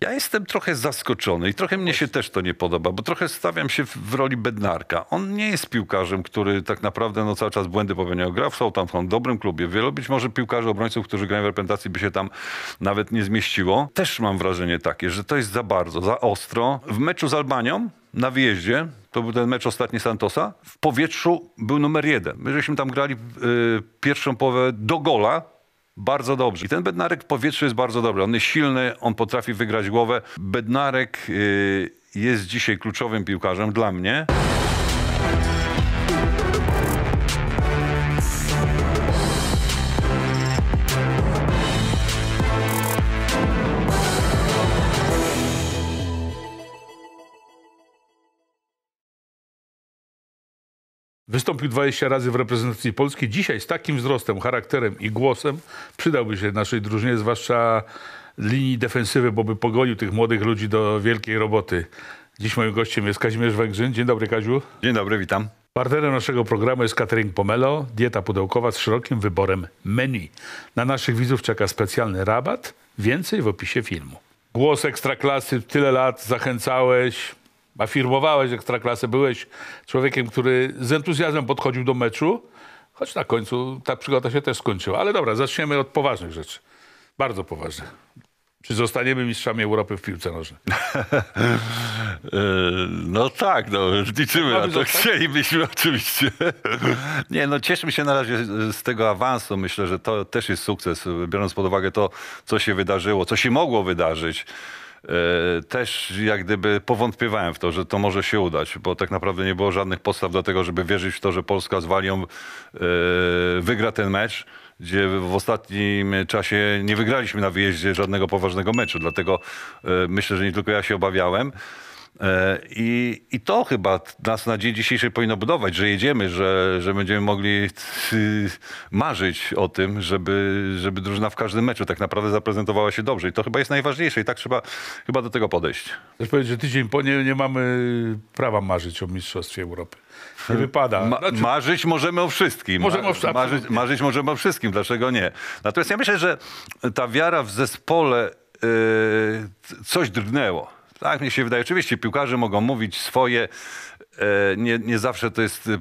Ja jestem trochę zaskoczony i trochę mnie się też to nie podoba, bo trochę stawiam się w, roli Bednarka. On nie jest piłkarzem, który tak naprawdę no, cały czas błędy popełniał. Gra w Southampton, dobrym klubie. Wielu być może piłkarzy, obrońców, którzy grają w reprezentacji, by się tam nawet nie zmieściło. Też mam wrażenie takie, że to jest za bardzo, za ostro. W meczu z Albanią na wyjeździe, to był ten mecz ostatni Santosa, w powietrzu był numer jeden. My żeśmy tam grali y, pierwszą połowę do gola, bardzo dobrze. I ten Bednarek w powietrzu jest bardzo dobry. On jest silny, on potrafi wygrać głowę. Bednarek y, jest dzisiaj kluczowym piłkarzem dla mnie. Wystąpił 20 razy w reprezentacji Polski. Dzisiaj z takim wzrostem, charakterem i głosem przydałby się naszej drużynie, zwłaszcza linii defensywy, bo by pogonił tych młodych ludzi do wielkiej roboty. Dziś moim gościem jest Kazimierz Węgrzyn. Dzień dobry, Kaziu. Dzień dobry, witam. Partnerem naszego programu jest Catering Pomelo, dieta pudełkowa z szerokim wyborem menu. Na naszych widzów czeka specjalny rabat. Więcej w opisie filmu. Głos Ekstraklasy tyle lat zachęcałeś, a firmowałeś ekstraklasę, byłeś człowiekiem, który z entuzjazmem podchodził do meczu, choć na końcu ta przygoda się też skończyła. Ale dobra, zaczniemy od poważnych rzeczy. Bardzo poważnych. Czy zostaniemy mistrzami Europy w piłce nożnej? E, no tak, no, liczymy na to. Chcielibyśmy oczywiście. Nie, no cieszymy się na razie z tego awansu. Myślę, że to też jest sukces, biorąc pod uwagę to, co się wydarzyło, co się mogło wydarzyć. E, też jak gdyby powątpiewałem w to, że to może się udać, bo tak naprawdę nie było żadnych podstaw do tego, żeby wierzyć w to, że Polska z Walią e, wygra ten mecz gdzie w ostatnim czasie nie wygraliśmy na wyjeździe żadnego poważnego meczu. Dlatego e, myślę, że nie tylko ja się obawiałem. E, I, I to chyba nas na dzień dzisiejszy powinno budować, że jedziemy, że, że będziemy mogli y, marzyć o tym, żeby, żeby drużyna w każdym meczu tak naprawdę zaprezentowała się dobrze. I to chyba jest najważniejsze i tak trzeba chyba do tego podejść. Chcesz powiedzieć, że tydzień po nie, nie mamy prawa marzyć o Mistrzostwie Europy. Nie wypada. Ma, znaczy... marzyć możemy o wszystkim. Możemy o wszystkim. Marzyć, marzyć możemy o wszystkim, dlaczego nie? Natomiast ja myślę, że ta wiara w zespole yy, coś drgnęło tak, mi się wydaje. Oczywiście piłkarze mogą mówić swoje. E, nie, nie zawsze to jest e,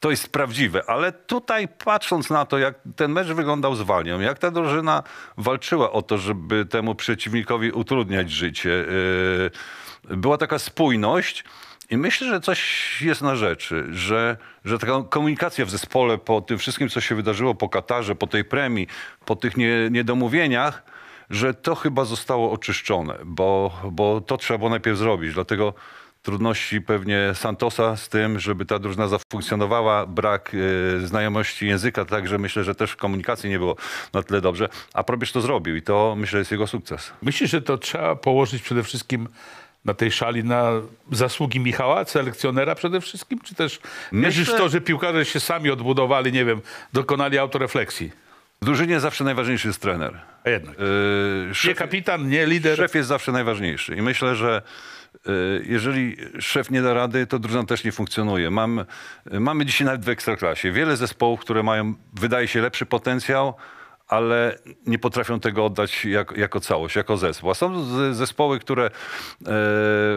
to jest prawdziwe. Ale tutaj patrząc na to, jak ten mecz wyglądał z Walią, jak ta drużyna walczyła o to, żeby temu przeciwnikowi utrudniać życie, e, była taka spójność. I myślę, że coś jest na rzeczy, że, że taka komunikacja w zespole po tym wszystkim, co się wydarzyło po Katarze, po tej premii, po tych niedomówieniach, że to chyba zostało oczyszczone, bo, bo to trzeba było najpierw zrobić. Dlatego trudności pewnie Santosa z tym, żeby ta drużyna zafunkcjonowała, brak y, znajomości języka, także myślę, że też w komunikacji nie było na tyle dobrze, a Probierz to zrobił i to myślę jest jego sukces. Myślę, że to trzeba położyć przede wszystkim na tej szali na zasługi Michała, selekcjonera przede wszystkim, czy też myślisz to, że piłkarze się sami odbudowali, nie wiem, dokonali autorefleksji? W drużynie zawsze najważniejszy jest trener. A jednak. Yy, szef, nie kapitan, nie lider. Szef jest zawsze najważniejszy. I myślę, że e, jeżeli szef nie da rady, to drużyna też nie funkcjonuje. Mam, e, mamy dzisiaj nawet w Ekstraklasie wiele zespołów, które mają, wydaje się, lepszy potencjał, ale nie potrafią tego oddać jako, jako całość, jako zespół. A są zespoły, które e,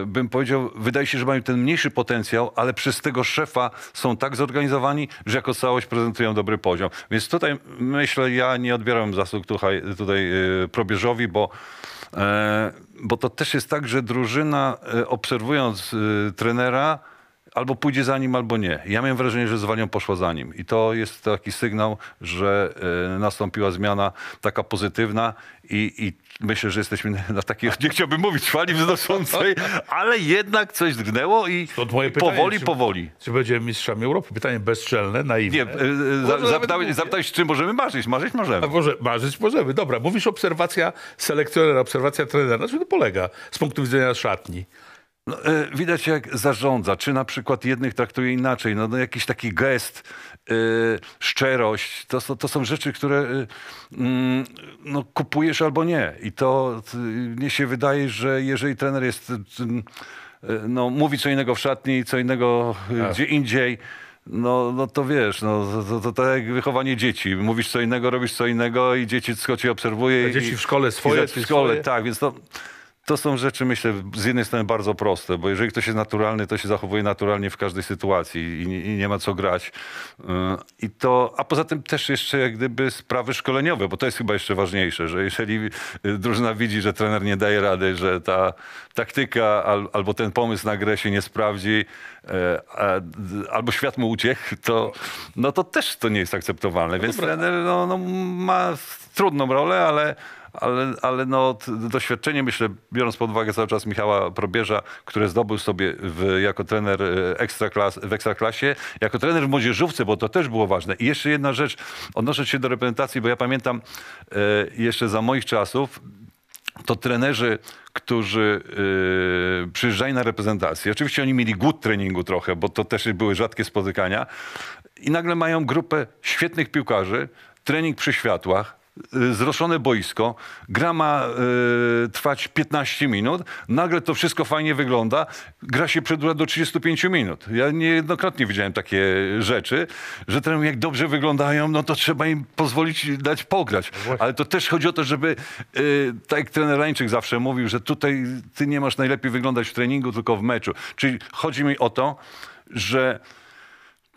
bym powiedział, wydaje się, że mają ten mniejszy potencjał, ale przez tego szefa są tak zorganizowani, że jako całość prezentują dobry poziom. Więc tutaj myślę, ja nie odbieram zasług tutaj, tutaj e, probierzowi, bo e, bo to też jest tak, że drużyna obserwując trenera albo pójdzie za nim, albo nie. Ja miałem wrażenie, że zwalnią poszła za nim. I to jest taki sygnał, że e, nastąpiła zmiana taka pozytywna i, i myślę, że jesteśmy na takiej, nie chciałbym mówić fali wznoszącej, ale jednak coś drgnęło i, pytanie, powoli, czy, powoli. Czy będziemy mistrzami Europy? Pytanie bezczelne, naiwne. Nie, e, e, za, zapytałeś, zapytałeś, czym możemy marzyć. Marzyć możemy. A może, marzyć możemy. Dobra, mówisz obserwacja selekcjonera, obserwacja trenera. Na czym to polega z punktu widzenia szatni? No, e, widać jak zarządza, czy na przykład jednych traktuje inaczej, no, no jakiś taki gest, y, szczerość, to, to, są rzeczy, które y, no, kupujesz albo nie. I to y, mnie się wydaje, że jeżeli trener jest, no, mówi co innego w szatni, co innego tak. gdzie indziej, no, no to wiesz, no, to, to, to, tak jak wychowanie dzieci. Mówisz co innego, robisz co innego i dzieci tylko cię obserwuje. A dzieci i, w szkole swoje. w szkole, swoje. tak, więc to to są rzeczy, myślę, z jednej strony bardzo proste, bo jeżeli ktoś jest naturalny, to się zachowuje naturalnie w każdej sytuacji i, i nie ma co grać. Y, I to, a poza tym też jeszcze jak gdyby sprawy szkoleniowe, bo to jest chyba jeszcze ważniejsze, że jeżeli y, drużyna widzi, że trener nie daje rady, że ta taktyka al, albo ten pomysł na grę się nie sprawdzi, y, albo świat mu uciekł, to, no to też to nie jest akceptowalne. Więc dobra. trener no, no, ma trudną rolę, ale ale, ale no, doświadczenie, myślę, biorąc pod uwagę cały czas Michała Probierza, który zdobył sobie w, jako trener e, ekstraklas, w ekstraklasie, jako trener w młodzieżówce, bo to też było ważne. I jeszcze jedna rzecz, odnoszę się do reprezentacji, bo ja pamiętam e, jeszcze za moich czasów, to trenerzy, którzy yy, przyjeżdżali na reprezentację. Oczywiście oni mieli głód treningu trochę, bo to też były rzadkie spotykania. I nagle mają grupę świetnych piłkarzy, trening przy światłach, Y, zroszone boisko, gra ma y, trwać 15 minut, nagle to wszystko fajnie wygląda, gra się przedłuża do 35 minut. Ja niejednokrotnie widziałem takie rzeczy, że trener jak dobrze wyglądają, no to trzeba im pozwolić dać pograć. No Ale to też chodzi o to, żeby, y, tak jak trener Rańczyk zawsze mówił, że tutaj ty nie masz najlepiej wyglądać w treningu, tylko w meczu. Czyli chodzi mi o to, że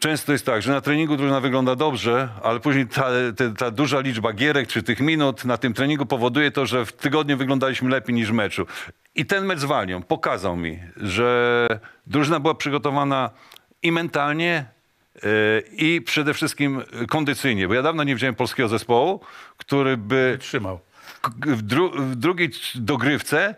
często jest tak, że na treningu drużyna wygląda dobrze, ale później ta, ta, ta, duża liczba gierek czy tych minut na tym treningu powoduje to, że w tygodniu wyglądaliśmy lepiej niż w meczu. I ten mecz z Walią pokazał mi, że drużyna była przygotowana i mentalnie, e, i przede wszystkim kondycyjnie, bo ja dawno nie widziałem polskiego zespołu, który by... Trzymał. W, dru w drugiej dogrywce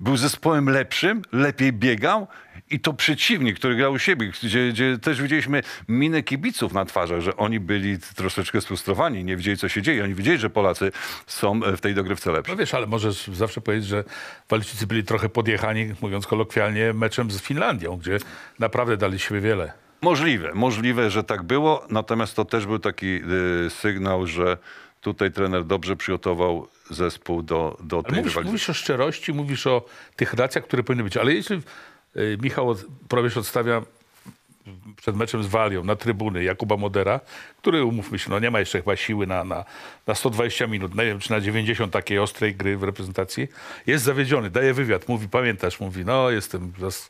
był zespołem lepszym, lepiej biegał i to przeciwnik, który grał u siebie, gdzie, gdzie, też widzieliśmy minę kibiców na twarzach, że oni byli troszeczkę sfrustrowani, nie widzieli co się dzieje. Oni widzieli, że Polacy są e, w tej dogrywce lepsi. No wiesz, ale możesz zawsze powiedzieć, że Walczycy byli trochę podjechani, mówiąc kolokwialnie, meczem z Finlandią, gdzie naprawdę dali siebie wiele. Możliwe, możliwe, że tak było, natomiast to też był taki y, sygnał, że tutaj trener dobrze przygotował zespół do, do tej mówisz, rywalizacji. Mówisz o szczerości, mówisz o tych racjach, które powinny być, ale jeśli e, Michał prawie odstawia przed meczem z Walią na trybuny Jakuba Modera, który, umówmy się, no nie ma jeszcze chyba siły na, na, na 120 minut, nie wiem, czy na 90 takiej ostrej gry w reprezentacji, jest zawiedziony, daje wywiad, mówi, pamiętasz, mówi, no jestem zas,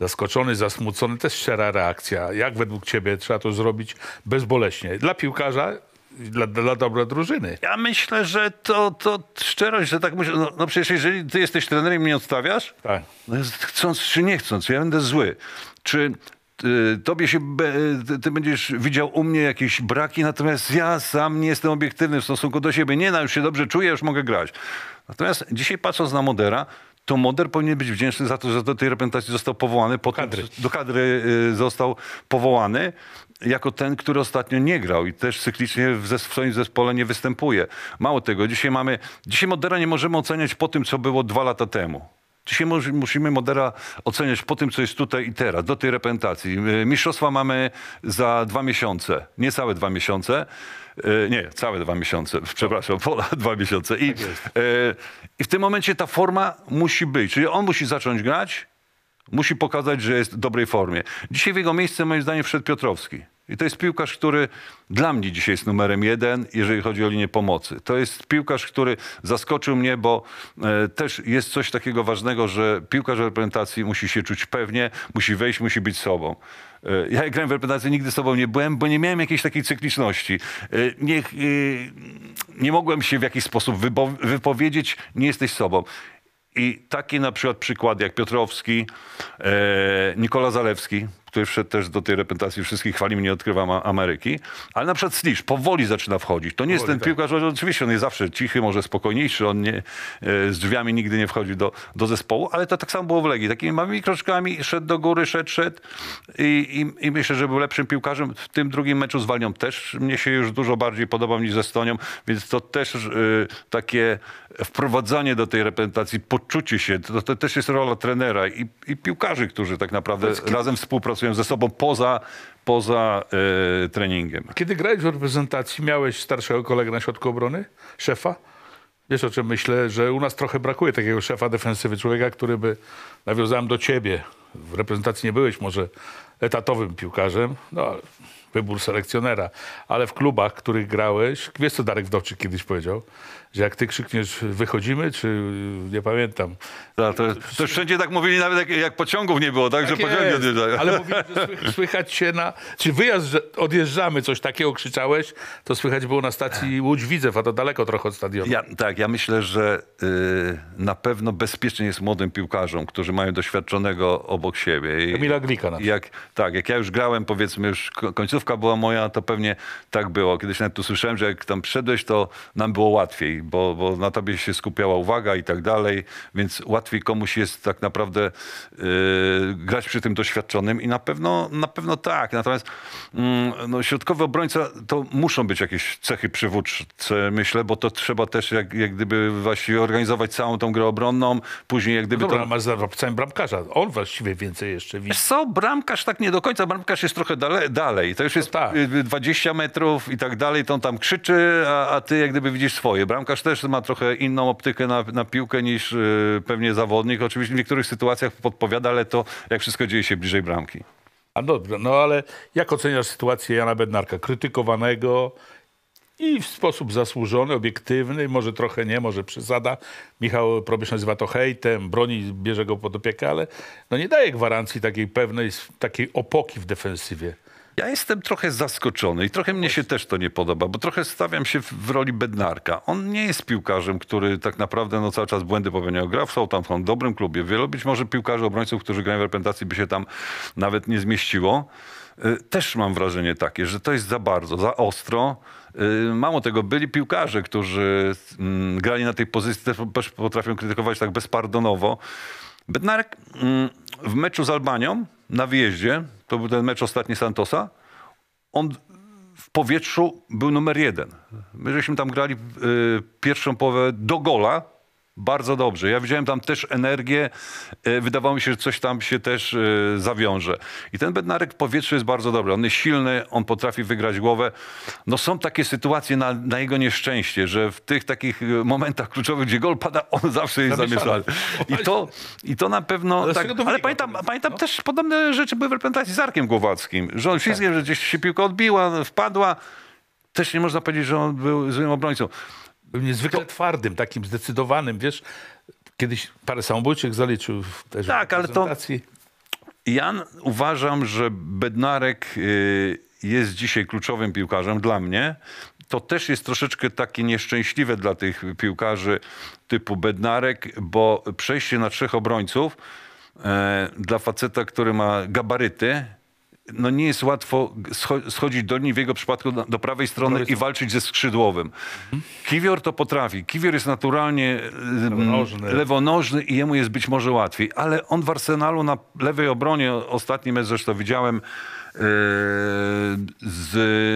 zaskoczony, zasmucony, jest szczera reakcja. Jak według ciebie trzeba to zrobić bezboleśnie? Dla piłkarza dla, dla dobra drużyny. Ja myślę, że to, to szczerość, że tak muszę. No, no przecież jeżeli ty jesteś trenerem i mnie odstawiasz, tak. no chcąc czy nie chcąc, ja będę zły. Czy y, tobie się, y, ty będziesz widział u mnie jakieś braki, natomiast ja sam nie jestem obiektywny w stosunku do siebie. Nie, no już się dobrze czuję, już mogę grać. Natomiast dzisiaj patrząc na Modera, to Moder powinien być wdzięczny za to, że do tej reprezentacji został powołany, potem do kadry y, został powołany jako ten, który ostatnio nie grał i też cyklicznie w, zes- w swoim zespole nie występuje. Mało tego, dzisiaj mamy, dzisiaj Modera nie możemy oceniać po tym, co było dwa lata temu. Dzisiaj mo- musimy Modera oceniać po tym, co jest tutaj i teraz, do tej reprezentacji. Y, mistrzostwa mamy za dwa miesiące, niecałe dwa miesiące. nie, całe dwa miesiące, y, przepraszam, ponad dwa miesiące. I, tak e, I w tym momencie ta forma musi być, czyli on musi zacząć grać, Musi pokazać, że jest w dobrej formie. Dzisiaj w jego miejsce moim zdaniem wszedł Piotrowski. I to jest piłkarz, który dla mnie dzisiaj jest numerem jeden, jeżeli chodzi o linię pomocy. To jest piłkarz, który zaskoczył mnie, bo e, też jest coś takiego ważnego, że piłkarz reprezentacji musi się czuć pewnie, musi wejść, musi być sobą. E, ja jak grałem w reprezentacji, nigdy sobą nie byłem, bo nie miałem jakiejś takiej cykliczności. E, nie, e, nie mogłem się w jakiś sposób wypowiedzieć, nie jesteś sobą. I taki na przykład przykład jak Piotrowski, e, Nikola Zalewski, który wszedł też do tej reprezentacji wszystkich, chwali mnie, odkrywam Ameryki. Ale na przykład Slisz powoli zaczyna wchodzić. To nie powoli, jest ten tak. piłkarz, oczywiście on jest zawsze cichy, może spokojniejszy, on nie, e, z drzwiami nigdy nie wchodzi do, do zespołu, ale to tak samo było w Legii. Takimi małymi kroczkami szedł do góry, szedł, szedł i, i, i myślę, że był lepszym piłkarzem. W tym drugim meczu z Walią też mnie się już dużo bardziej podobał niż ze Stonią, więc to też y, takie wprowadzanie do tej reprezentacji, poczucie się, to, to też jest rola trenera i, i piłkarzy, którzy tak naprawdę razem współpracują pracują ze sobą poza poza e, treningiem. Kiedy grałeś w reprezentacji, miałeś starszego kolegę na środku obrony, szefa? Wiesz o czym myślę, że u nas trochę brakuje takiego szefa defensywy, człowieka, który by nawiązałem do ciebie. W reprezentacji nie byłeś może etatowym piłkarzem, no wybór selekcjonera, ale w klubach, w których grałeś, wiesz co Darek Wdowczyk kiedyś powiedział, że jak ty krzykniesz wychodzimy, czy nie pamiętam. Ta, to, to wszędzie tak mówili, nawet jak, jak pociągów nie było, tak, tak że pociągi odjeżdżają. Ale mówili, że słychać, się na... Czy wyjazd, odjeżdżamy, coś takiego krzyczałeś, to słychać było na stacji Łódź-Widzew, a to daleko trochę od stadionu. Ja, tak, ja myślę, że y, na pewno bezpiecznie jest młodym piłkarzom, którzy mają doświadczonego obok siebie. I, Emila Glika na jak, Tak, jak ja już grałem, powiedzmy, już końcówka była moja, to pewnie tak było. Kiedyś nawet tu słyszałem, że jak tam przyszedłeś, to nam było łatwiej bo, bo na tobie się skupiała uwaga i tak dalej, więc łatwiej komuś jest tak naprawdę yy, grać przy tym doświadczonym i na pewno, na pewno tak. Natomiast yy, no, środkowy obrońca to muszą być jakieś cechy przywódcze, myślę, bo to trzeba też jak, jak gdyby właśnie organizować całą tą grę obronną, później jak gdyby... No dobra, to... masz zarobcem bramkarza, on właściwie więcej jeszcze widzi. Co? Bramkarz tak nie do końca, bramkarz jest trochę dale, dalej, to już jest no tak. 20 y, y, metrów i tak dalej, to on tam krzyczy, a, a ty jak gdyby widzisz swoje. Bramkarz piłkarz też ma trochę inną optykę na, na piłkę niż yy, pewnie zawodnik. Oczywiście w niektórych sytuacjach podpowiada, ale to jak wszystko dzieje się bliżej bramki. A dobrze, no ale jak oceniasz sytuację Jana Bednarka? Krytykowanego i w sposób zasłużony, obiektywny, może trochę nie, może przesada. Michał Probysz nazywa to hejtem, broni, bierze go pod opiekę, ale no nie daje gwarancji takiej pewnej, takiej opoki w defensywie. Ja jestem trochę zaskoczony i trochę mnie się też to nie podoba, bo trochę stawiam się w, roli bednarka. On nie jest piłkarzem, który tak naprawdę no, cały czas błędy popełniał. Gra w Southampton, dobrym klubie. Wielu być może piłkarzy, obrońców, którzy grają w reprezentacji by się tam nawet nie zmieściło. Y, też mam wrażenie takie, że to jest za bardzo, za ostro. Y, mało tego, byli piłkarze, którzy mm, grali na tej pozycji, też potrafią krytykować tak bezpardonowo. Bednarek mm, w meczu z Albanią na wyjeździe, to był ten mecz ostatni Santosa, on w powietrzu był numer jeden. My żeśmy tam grali y, pierwszą połowę do gola, bardzo dobrze. Ja widziałem tam też energię. E, wydawało mi się, że coś tam się też e, zawiąże. I ten Bednarek w powietrzu jest bardzo dobry. On jest silny, on potrafi wygrać głowę. No są takie sytuacje na, na jego nieszczęście, że w tych takich e, momentach kluczowych, gdzie gol pada, on zawsze jest zamieszany. I to, i to na pewno... Ale, tak, ale pamiętam, no. też podobne rzeczy były w reprezentacji z Arkiem Głowackim. Że on wszystkim, tak. że gdzieś się piłka odbiła, wpadła. Też nie można powiedzieć, że on był złym obrońcą niezwykle to... twardym, takim zdecydowanym, wiesz, kiedyś parę samobójczych zaliczył w tej Tak, ale to uważam, że Bednarek y, jest dzisiaj kluczowym piłkarzem dla mnie. To też jest troszeczkę takie nieszczęśliwe dla tych piłkarzy typu Bednarek, bo przejście na trzech obrońców y, dla faceta, który ma gabaryty, no nie jest łatwo schodzić do niej, w jego przypadku do prawej strony i walczyć ze skrzydłowym. Kiwior to potrafi. Kiwior jest naturalnie y, lewonożny. lewonożny i jemu jest być może łatwiej, ale on w Arsenalu na lewej obronie, ostatni mecz zresztą widziałem, y, z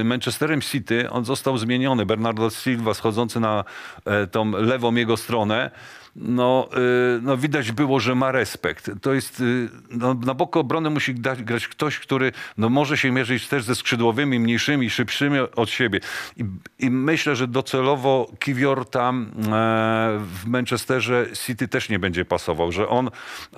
Manchesterem City, on został zmieniony. Bernardo Silva schodzący na e, tą lewą jego stronę no, y, no widać było, że ma respekt. To jest, y, no, na boku obrony musi grać ktoś, który no, może się mierzyć też ze skrzydłowymi, mniejszymi, szybszymi od siebie. I, i myślę, że docelowo Kiwior tam e, w Manchesterze City też nie będzie pasował, że on,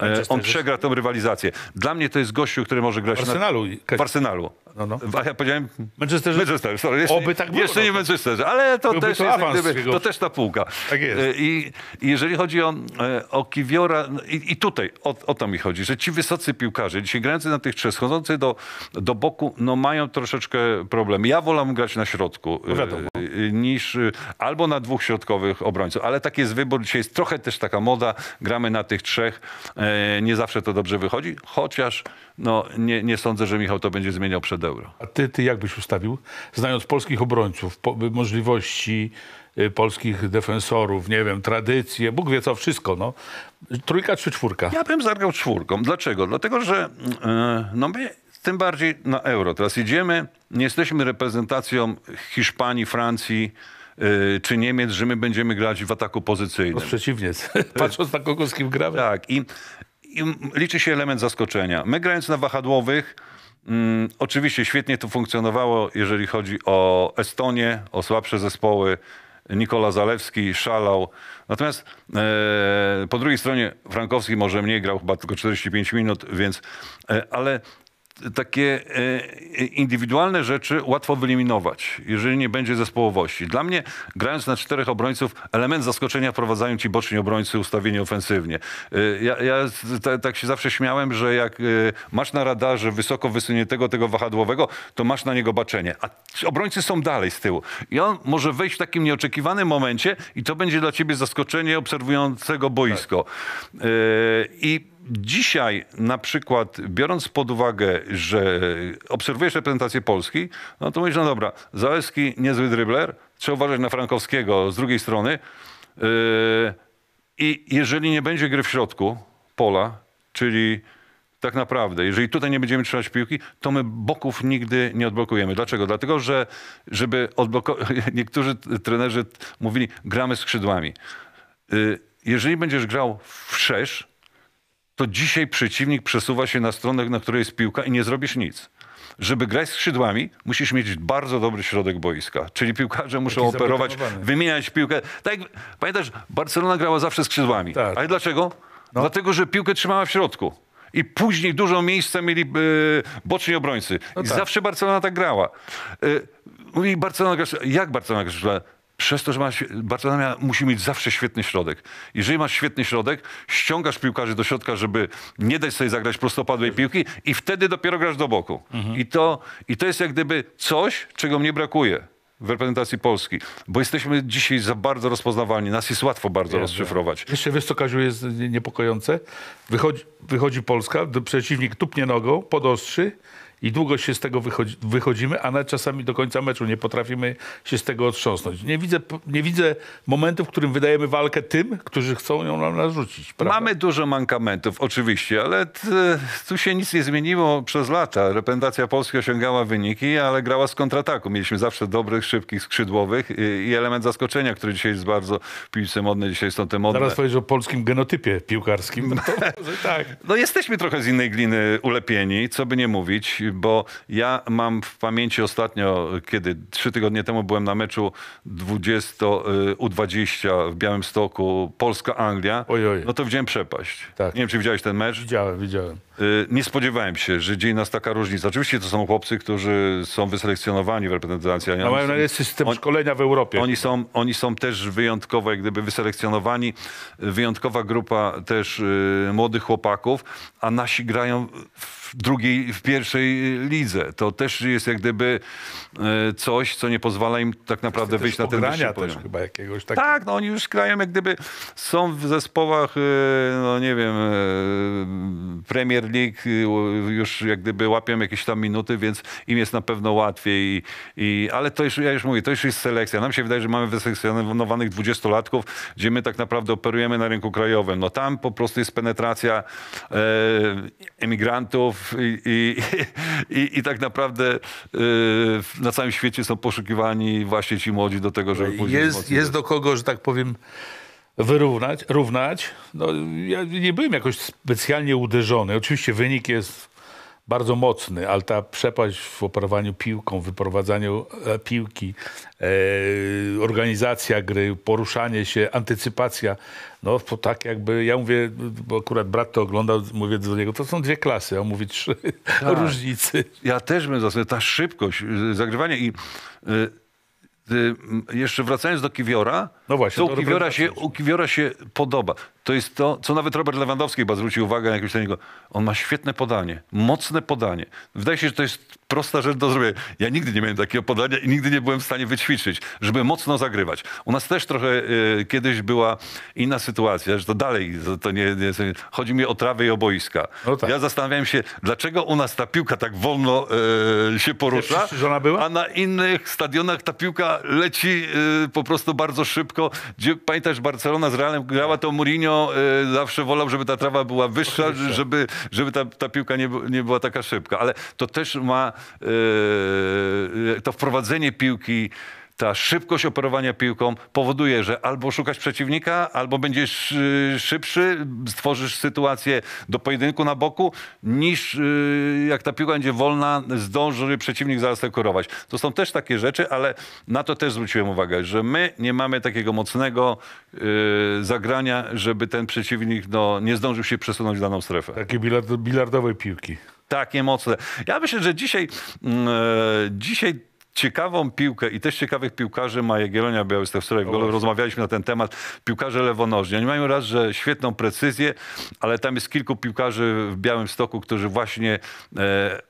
e, on przegra tę rywalizację. Dla mnie to jest gościu, który może grać w Arsenalu. Na, w Arsenalu. No, no. A ja powiedziałem Manchesterze. Manchester, sorry. Jeszcze, Oby tak było. Jeszcze nie w no Manchesterze, ale to, też, to, jest, gdyby, to też ta półka. Tak jest. E, I jeżeli chodzi chodzi o, e, o Kiwiora i, i tutaj o, o, to mi chodzi, że ci wysocy piłkarze, dzisiaj grający na tych trzech, schodzący do, do boku, no mają troszeczkę problem. Ja wolę grać na środku no e, e, niż albo na dwóch środkowych obrońców, ale taki jest wybór. Dzisiaj jest trochę też taka moda, gramy na tych trzech. Nie zawsze to dobrze wychodzi, chociaż no, nie, nie sądzę, że Michał to będzie zmieniał przed euro. A ty, ty jak byś ustawił? Znając polskich obrońców, po, możliwości Y, polskich defensorów, nie wiem, tradycje, Bóg wie co, wszystko, no. Trójka czy czwórka? Ja bym zagrał czwórką. Dlaczego? Dlatego, że y, no my tym bardziej na euro teraz idziemy, nie jesteśmy reprezentacją Hiszpanii, Francji, y, czy Niemiec, że my będziemy grać w ataku pozycyjnym. No przeciwnie, patrząc na kogo z kim gramy. Tak, i, i liczy się element zaskoczenia. My grając na wahadłowych, mm, oczywiście świetnie to funkcjonowało, jeżeli chodzi o Estonię, o słabsze zespoły, Nikola Zalewski szalał. Natomiast e, po drugiej stronie Frankowski może mniej grał, chyba tylko 45 minut, więc e, ale takie e, indywidualne rzeczy łatwo wyeliminować, jeżeli nie będzie zespołowości. Dla mnie, grając na czterech obrońców, element zaskoczenia wprowadzają ci boczni obrońcy ustawieni ofensywnie. E, ja, ja tak się zawsze śmiałem, że jak e, masz na radarze wysoko wysuniętego tego wahadłowego, to masz na niego baczenie. A obrońcy są dalej z tyłu. I on może wejść w takim nieoczekiwanym momencie i to będzie dla ciebie zaskoczenie obserwującego boisko. Tak. I dzisiaj na przykład biorąc pod uwagę, że obserwujesz reprezentację Polski, no to mówisz, no dobra, Zaleski niezły drybler, trzeba uważać na Frankowskiego z drugiej strony. Yy, I jeżeli nie będzie gry w środku pola, czyli tak naprawdę, jeżeli tutaj nie będziemy trzymać piłki, to my boków nigdy nie odblokujemy. Dlaczego? Dlatego, że żeby odblokować... Niektórzy trenerzy mówili, gramy skrzydłami. Yy, jeżeli będziesz grał w sześć, to dzisiaj przeciwnik przesuwa się na stronę, na której jest piłka i nie zrobisz nic. Żeby grać skrzydłami, musisz mieć bardzo dobry środek boiska. Czyli piłkarze muszą operować, wymieniać piłkę. Tak, pamiętasz, Barcelona grała zawsze skrzydłami. Tak. Ale dlaczego? No. Dlatego, że piłkę trzymała w środku. I później dużo miejsca mieli y, boczni obrońcy. No I tak. zawsze Barcelona tak grała. Y, e, I Barcelona jak Barcelona grała? przez to, że masz, Barcelona musi mieć zawsze świetny środek. Jeżeli masz świetny środek, ściągasz piłkarzy do środka, żeby nie dać sobie zagrać prostopadłej piłki i wtedy dopiero grasz do boku. Mhm. I, to, I to jest jak gdyby coś, czego mnie brakuje w reprezentacji Polski, bo jesteśmy dzisiaj za bardzo rozpoznawalni, nas jest łatwo bardzo rozszyfrować. Jeszcze wiesz co, Kaziu, jest niepokojące? Wychodzi, wychodzi Polska, przeciwnik tupnie nogą, podostrzy, i długo się z tego wychodzi, wychodzimy, a nawet czasami do końca meczu nie potrafimy się z tego otrząsnąć. Nie widzę, nie widzę momentu, w którym wydajemy walkę tym, którzy chcą ją nam narzucić. Prawda? Mamy dużo mankamentów, oczywiście, ale tu się nic nie zmieniło przez lata. Reprezentacja Polski osiągała wyniki, ale grała z kontrataku. Mieliśmy zawsze dobrych, szybkich skrzydłowych y, i element zaskoczenia, który dzisiaj jest bardzo piłce modnej, dzisiaj są te modne. Zaraz powiedz o polskim genotypie piłkarskim. No, to, tak. no jesteśmy trochę z innej gliny ulepieni, co by nie mówić bo ja mam w pamięci ostatnio, kiedy trzy tygodnie temu byłem na meczu 20 y, U20 w Białymstoku, Polska-Anglia, no to widziałem przepaść. Tak. Nie wiem, czy widziałeś ten mecz? Widziałem, widziałem. Y, nie spodziewałem się, że dzieje nas taka różnica. Oczywiście to są chłopcy, którzy są wyselekcjonowani w reprezentacji. No mają system on, szkolenia w Europie. Oni są, oni są też wyjątkowo jak gdyby wyselekcjonowani. Wyjątkowa grupa też y, młodych chłopaków, a nasi grają w w drugiej, w pierwszej y, lidze. To też jest jak gdyby e, coś, co nie pozwala im tak naprawdę wyjść na ten wyższy poziom. Też chyba jakiegoś takiego. Tak, no oni już grają jak gdyby są w zespołach, y, no nie wiem, y, Premier League już jak gdyby łapią jakieś tam minuty, więc im jest na pewno łatwiej. I, ale to już, ja już mówię, to już jest selekcja. Nam się wydaje, że mamy wyselekcjonowanych 20-latków, gdzie my tak naprawdę operujemy na rynku krajowym. No tam po prostu jest penetracja e, emigrantów, i, i, i, tak naprawdę y, na całym świecie są poszukiwani właśnie ci młodzi do tego, żeby później... Jest, jest do kogo, że tak powiem, wyrównać, równać. No, ja nie byłem jakoś specjalnie uderzony. Oczywiście wynik jest bardzo mocny, ale ta przepaść w operowaniu piłką, wyprowadzaniu e, piłki, e, organizacja gry, poruszanie się, antycypacja, no to tak jakby, ja mówię, bo akurat brat to oglądał, mówię do niego, to są dwie klasy, a on mówi trzy tak. różnicy. Ja też bym zasadził, ta szybkość y, zagrywania i... Y, y, jeszcze wracając do Kiwiora, no właśnie, to, to u, Kiwiora się, u Kiwiora się podoba to jest to, co nawet Robert Lewandowski chyba zwrócił uwagę na jakimś treningu. On ma świetne podanie, mocne podanie. Wydaje się, że to jest prosta rzecz do zrobienia. Ja nigdy nie miałem takiego podania i nigdy nie byłem w stanie wyćwiczyć, żeby mocno zagrywać. U nas też trochę y, kiedyś była inna sytuacja, że to dalej, to, to nie, nie, chodzi mi o trawy i o boiska. No tak. Ja zastanawiałem się, dlaczego u nas ta piłka tak wolno y, się porusza, a na innych stadionach ta piłka leci y, po prostu bardzo szybko. Gdzie, pamiętasz, Barcelona z Realem grała, to Mourinho y, zawsze wolał, żeby ta trawa była wyższa, Oczywiście. żeby, żeby ta, ta piłka nie, nie była taka szybka. Ale to też ma y, y to wprowadzenie piłki ta szybkość operowania piłką powoduje, że albo szukać przeciwnika, albo będziesz y, szybszy, stworzysz sytuację do pojedynku na boku, niż y, jak ta piłka będzie wolna, zdąży przeciwnik zaraz to korować. To są też takie rzeczy, ale na to też zwróciłem uwagę, że my nie mamy takiego mocnego y, zagrania, żeby ten przeciwnik no, nie zdążył się przesunąć w daną strefę. Takie bilardowe piłki. Takie mocne. Ja myślę, że dzisiaj, mm, e, dzisiaj ciekawą piłkę i też ciekawych piłkarzy ma Jagiellonia Białystok. Wczoraj w ogóle rozmawialiśmy na ten temat. Piłkarze lewonożni. Oni mają raz, że świetną precyzję, ale tam jest kilku piłkarzy w Białym Stoku, którzy właśnie... E,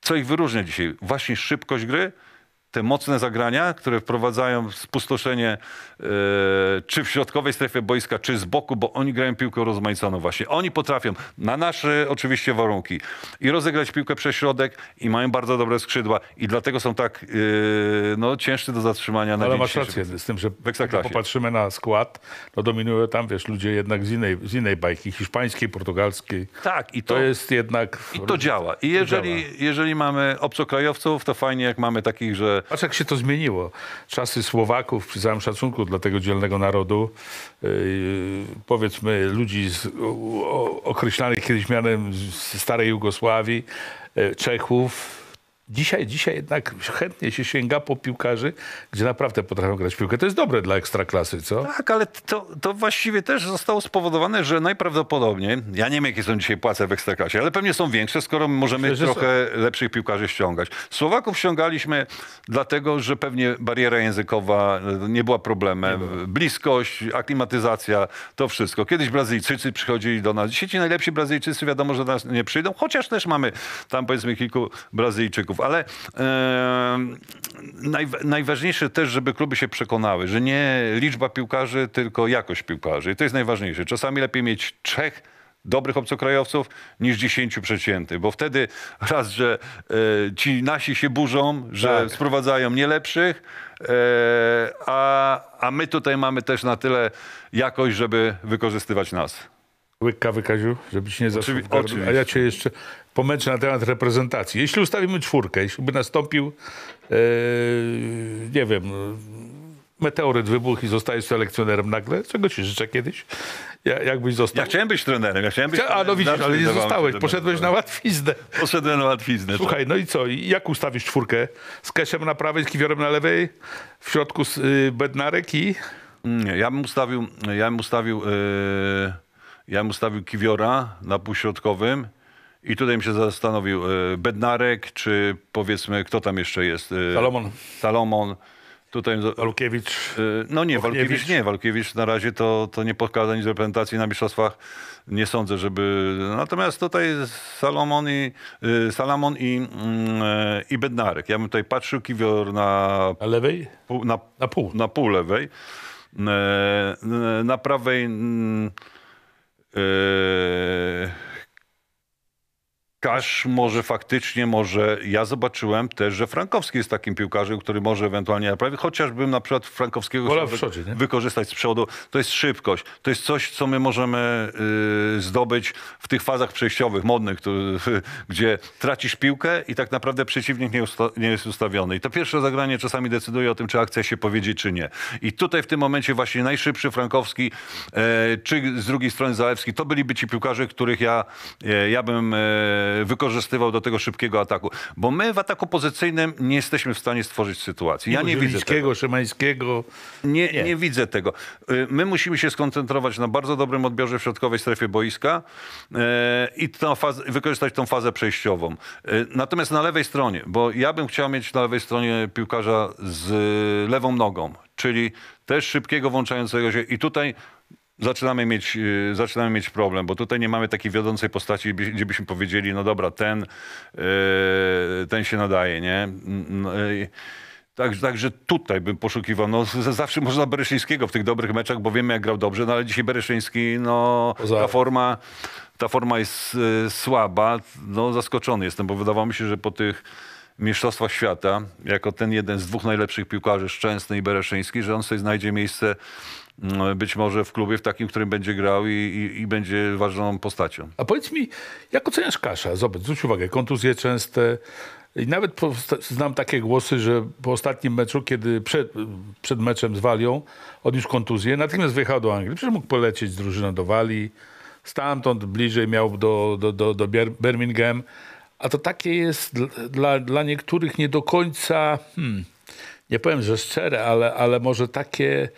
co ich wyróżnia dzisiaj? Właśnie szybkość gry, te mocne zagrania, które wprowadzają spustoszenie yy, czy w środkowej strefie boiska, czy z boku, bo oni grają piłkę rozmaiconą właśnie. Oni potrafią, na nasze oczywiście warunki, i rozegrać piłkę przez środek i mają bardzo dobre skrzydła i dlatego są tak yy, no, ciężcy do zatrzymania na Ale masz rację z tym, że jak popatrzymy na skład, no dominują tam, wiesz, ludzie jednak z innej, z innej bajki, hiszpańskiej, portugalskiej. Tak. i To, to jest jednak... I to działa. I jeżeli, jeżeli mamy obcokrajowców, to fajnie jak mamy takich, że że... Patrz jak się to zmieniło. Czasy Słowaków, przy całym szacunku dla tego dzielnego narodu, yy, powiedzmy ludzi z, o, określanych kiedyś mianem starej Jugosławii, yy, Czechów, Dzisiaj, dzisiaj jednak chętnie się sięga po piłkarzy, gdzie naprawdę potrafią grać piłkę. To jest dobre dla ekstraklasy, co? Tak, ale to, to właściwie też zostało spowodowane, że najprawdopodobniej, ja nie wiem jakie są dzisiaj płace w ekstraklasie, ale pewnie są większe, skoro możemy trochę są... lepszych piłkarzy ściągać. Słowaków ściągaliśmy dlatego, że pewnie bariera językowa e, nie była problemem. Nie Bliskość, aklimatyzacja, to wszystko. Kiedyś Brazylijczycy przychodzili do nas. Dzisiaj ci najlepsi Brazylijczycy wiadomo, że do nas nie przyjdą, chociaż też mamy tam powiedzmy kilku Brazylijczyków klubów, ale e, najważniejsze też, żeby kluby się przekonały, że nie liczba piłkarzy, tylko jakość piłkarzy. I to jest najważniejsze. Czasami lepiej mieć trzech dobrych obcokrajowców niż dziesięciu przeciętych, bo wtedy raz, że e, ci nasi się burzą, że tak. sprowadzają nielepszych, e, a, a my tutaj mamy też na tyle jakość, żeby wykorzystywać nas. Łyka wykaził, żebyś nie zaszedł. Oczywi- A ja cię jeszcze po meczu na temat reprezentacji. Jeśli ustawimy czwórkę, jeśli by nastąpił, e, nie wiem, meteoryt wybuch i zostajesz selekcjonerem nagle, czego ci życzę kiedyś, ja, jakbyś został. Ja chciałem być trenerem, ja chciałem być A no widzisz, ale nie zostałeś, poszedłeś na łatwiznę. Poszedłem na łatwiznę. Tak. Słuchaj, no i co, jak ustawisz czwórkę? Z Keszem na prawej, z Kiwiorem na lewej, w środku z, y, Bednarek i... Nie, ja bym ustawił, ja bym ustawił, yy, ja bym ustawił Kiwiora na półśrodkowym, i tutaj mi się zastanowił, e, Bednarek, czy powiedzmy, kto tam jeszcze jest? E, Salomon. Salomon. Tutaj, Walkiewicz. E, no nie, Walkiewicz. nie. Walkiewicz na razie to, to nie pokazał nic reprezentacji na mistrzostwach. Nie sądzę, żeby... Natomiast tutaj Salomon i, Salomon i, mm, i Bednarek. Ja bym tutaj patrzył Kiwior na... Na lewej? Pół, na, na pół. Na pół lewej. Na prawej... Yy, Kasz może faktycznie, może ja zobaczyłem też, że Frankowski jest takim piłkarzem, który może ewentualnie naprawić, chociażbym na przykład Frankowskiego wy wykorzystać z przodu. To jest szybkość, to jest coś, co my możemy y, zdobyć w tych fazach przejściowych, modnych, to, y, gdzie tracisz piłkę i tak naprawdę przeciwnik nie, nie, jest ustawiony. I to pierwsze zagranie czasami decyduje o tym, czy akcja się powiedzie, czy nie. I tutaj w tym momencie właśnie najszybszy Frankowski, y, czy z drugiej strony Zalewski, to byliby ci piłkarze, których ja, e, ja bym e, wykorzystywał do tego szybkiego ataku. Bo my w ataku pozycyjnym nie jesteśmy w stanie stworzyć sytuacji. Ja nie widzę tego. Szymańskiego. Nie, nie. nie widzę tego. Y, my musimy się skoncentrować na bardzo dobrym odbiorze w środkowej strefie boiska y, i tą fazę, wykorzystać tą fazę przejściową. Y, natomiast na lewej stronie, bo ja bym chciał mieć na lewej stronie piłkarza z lewą nogą, czyli też szybkiego, włączającego się i tutaj zaczynamy mieć, y, zaczynamy mieć problem, bo tutaj nie mamy takiej wiodącej postaci, gdzie byśmy powiedzieli, no dobra, ten, y, ten się nadaje, nie? Y, tak, także, tutaj bym poszukiwał. No, zawsze można Bereszyńskiego w tych dobrych meczach, bo wiemy jak grał dobrze, no ale dzisiaj Bereszyński, no ta forma, ta forma jest y, słaba. No zaskoczony jestem, bo wydawało mi się, że po tych mistrzostwach świata, jako ten jeden z dwóch najlepszych piłkarzy, Szczęsny i Bereszyński, że on sobie znajdzie miejsce no, być może w klubie w takim, w którym będzie grał i, i, i będzie ważną postacią. A powiedz mi, jak oceniasz Kasza? Zobacz, zwróć uwagę, kontuzje częste, i nawet znam takie głosy, że po ostatnim meczu, kiedy przed, przed meczem z Walią odniósł kontuzję, natychmiast wyjechał do Anglii. Przecież mógł polecieć z drużyną do Walii, stamtąd bliżej miał do, do, do, do Birmingham. A to takie jest dla, dla niektórych nie do końca, hmm, nie powiem, że szczere, ale, ale może takie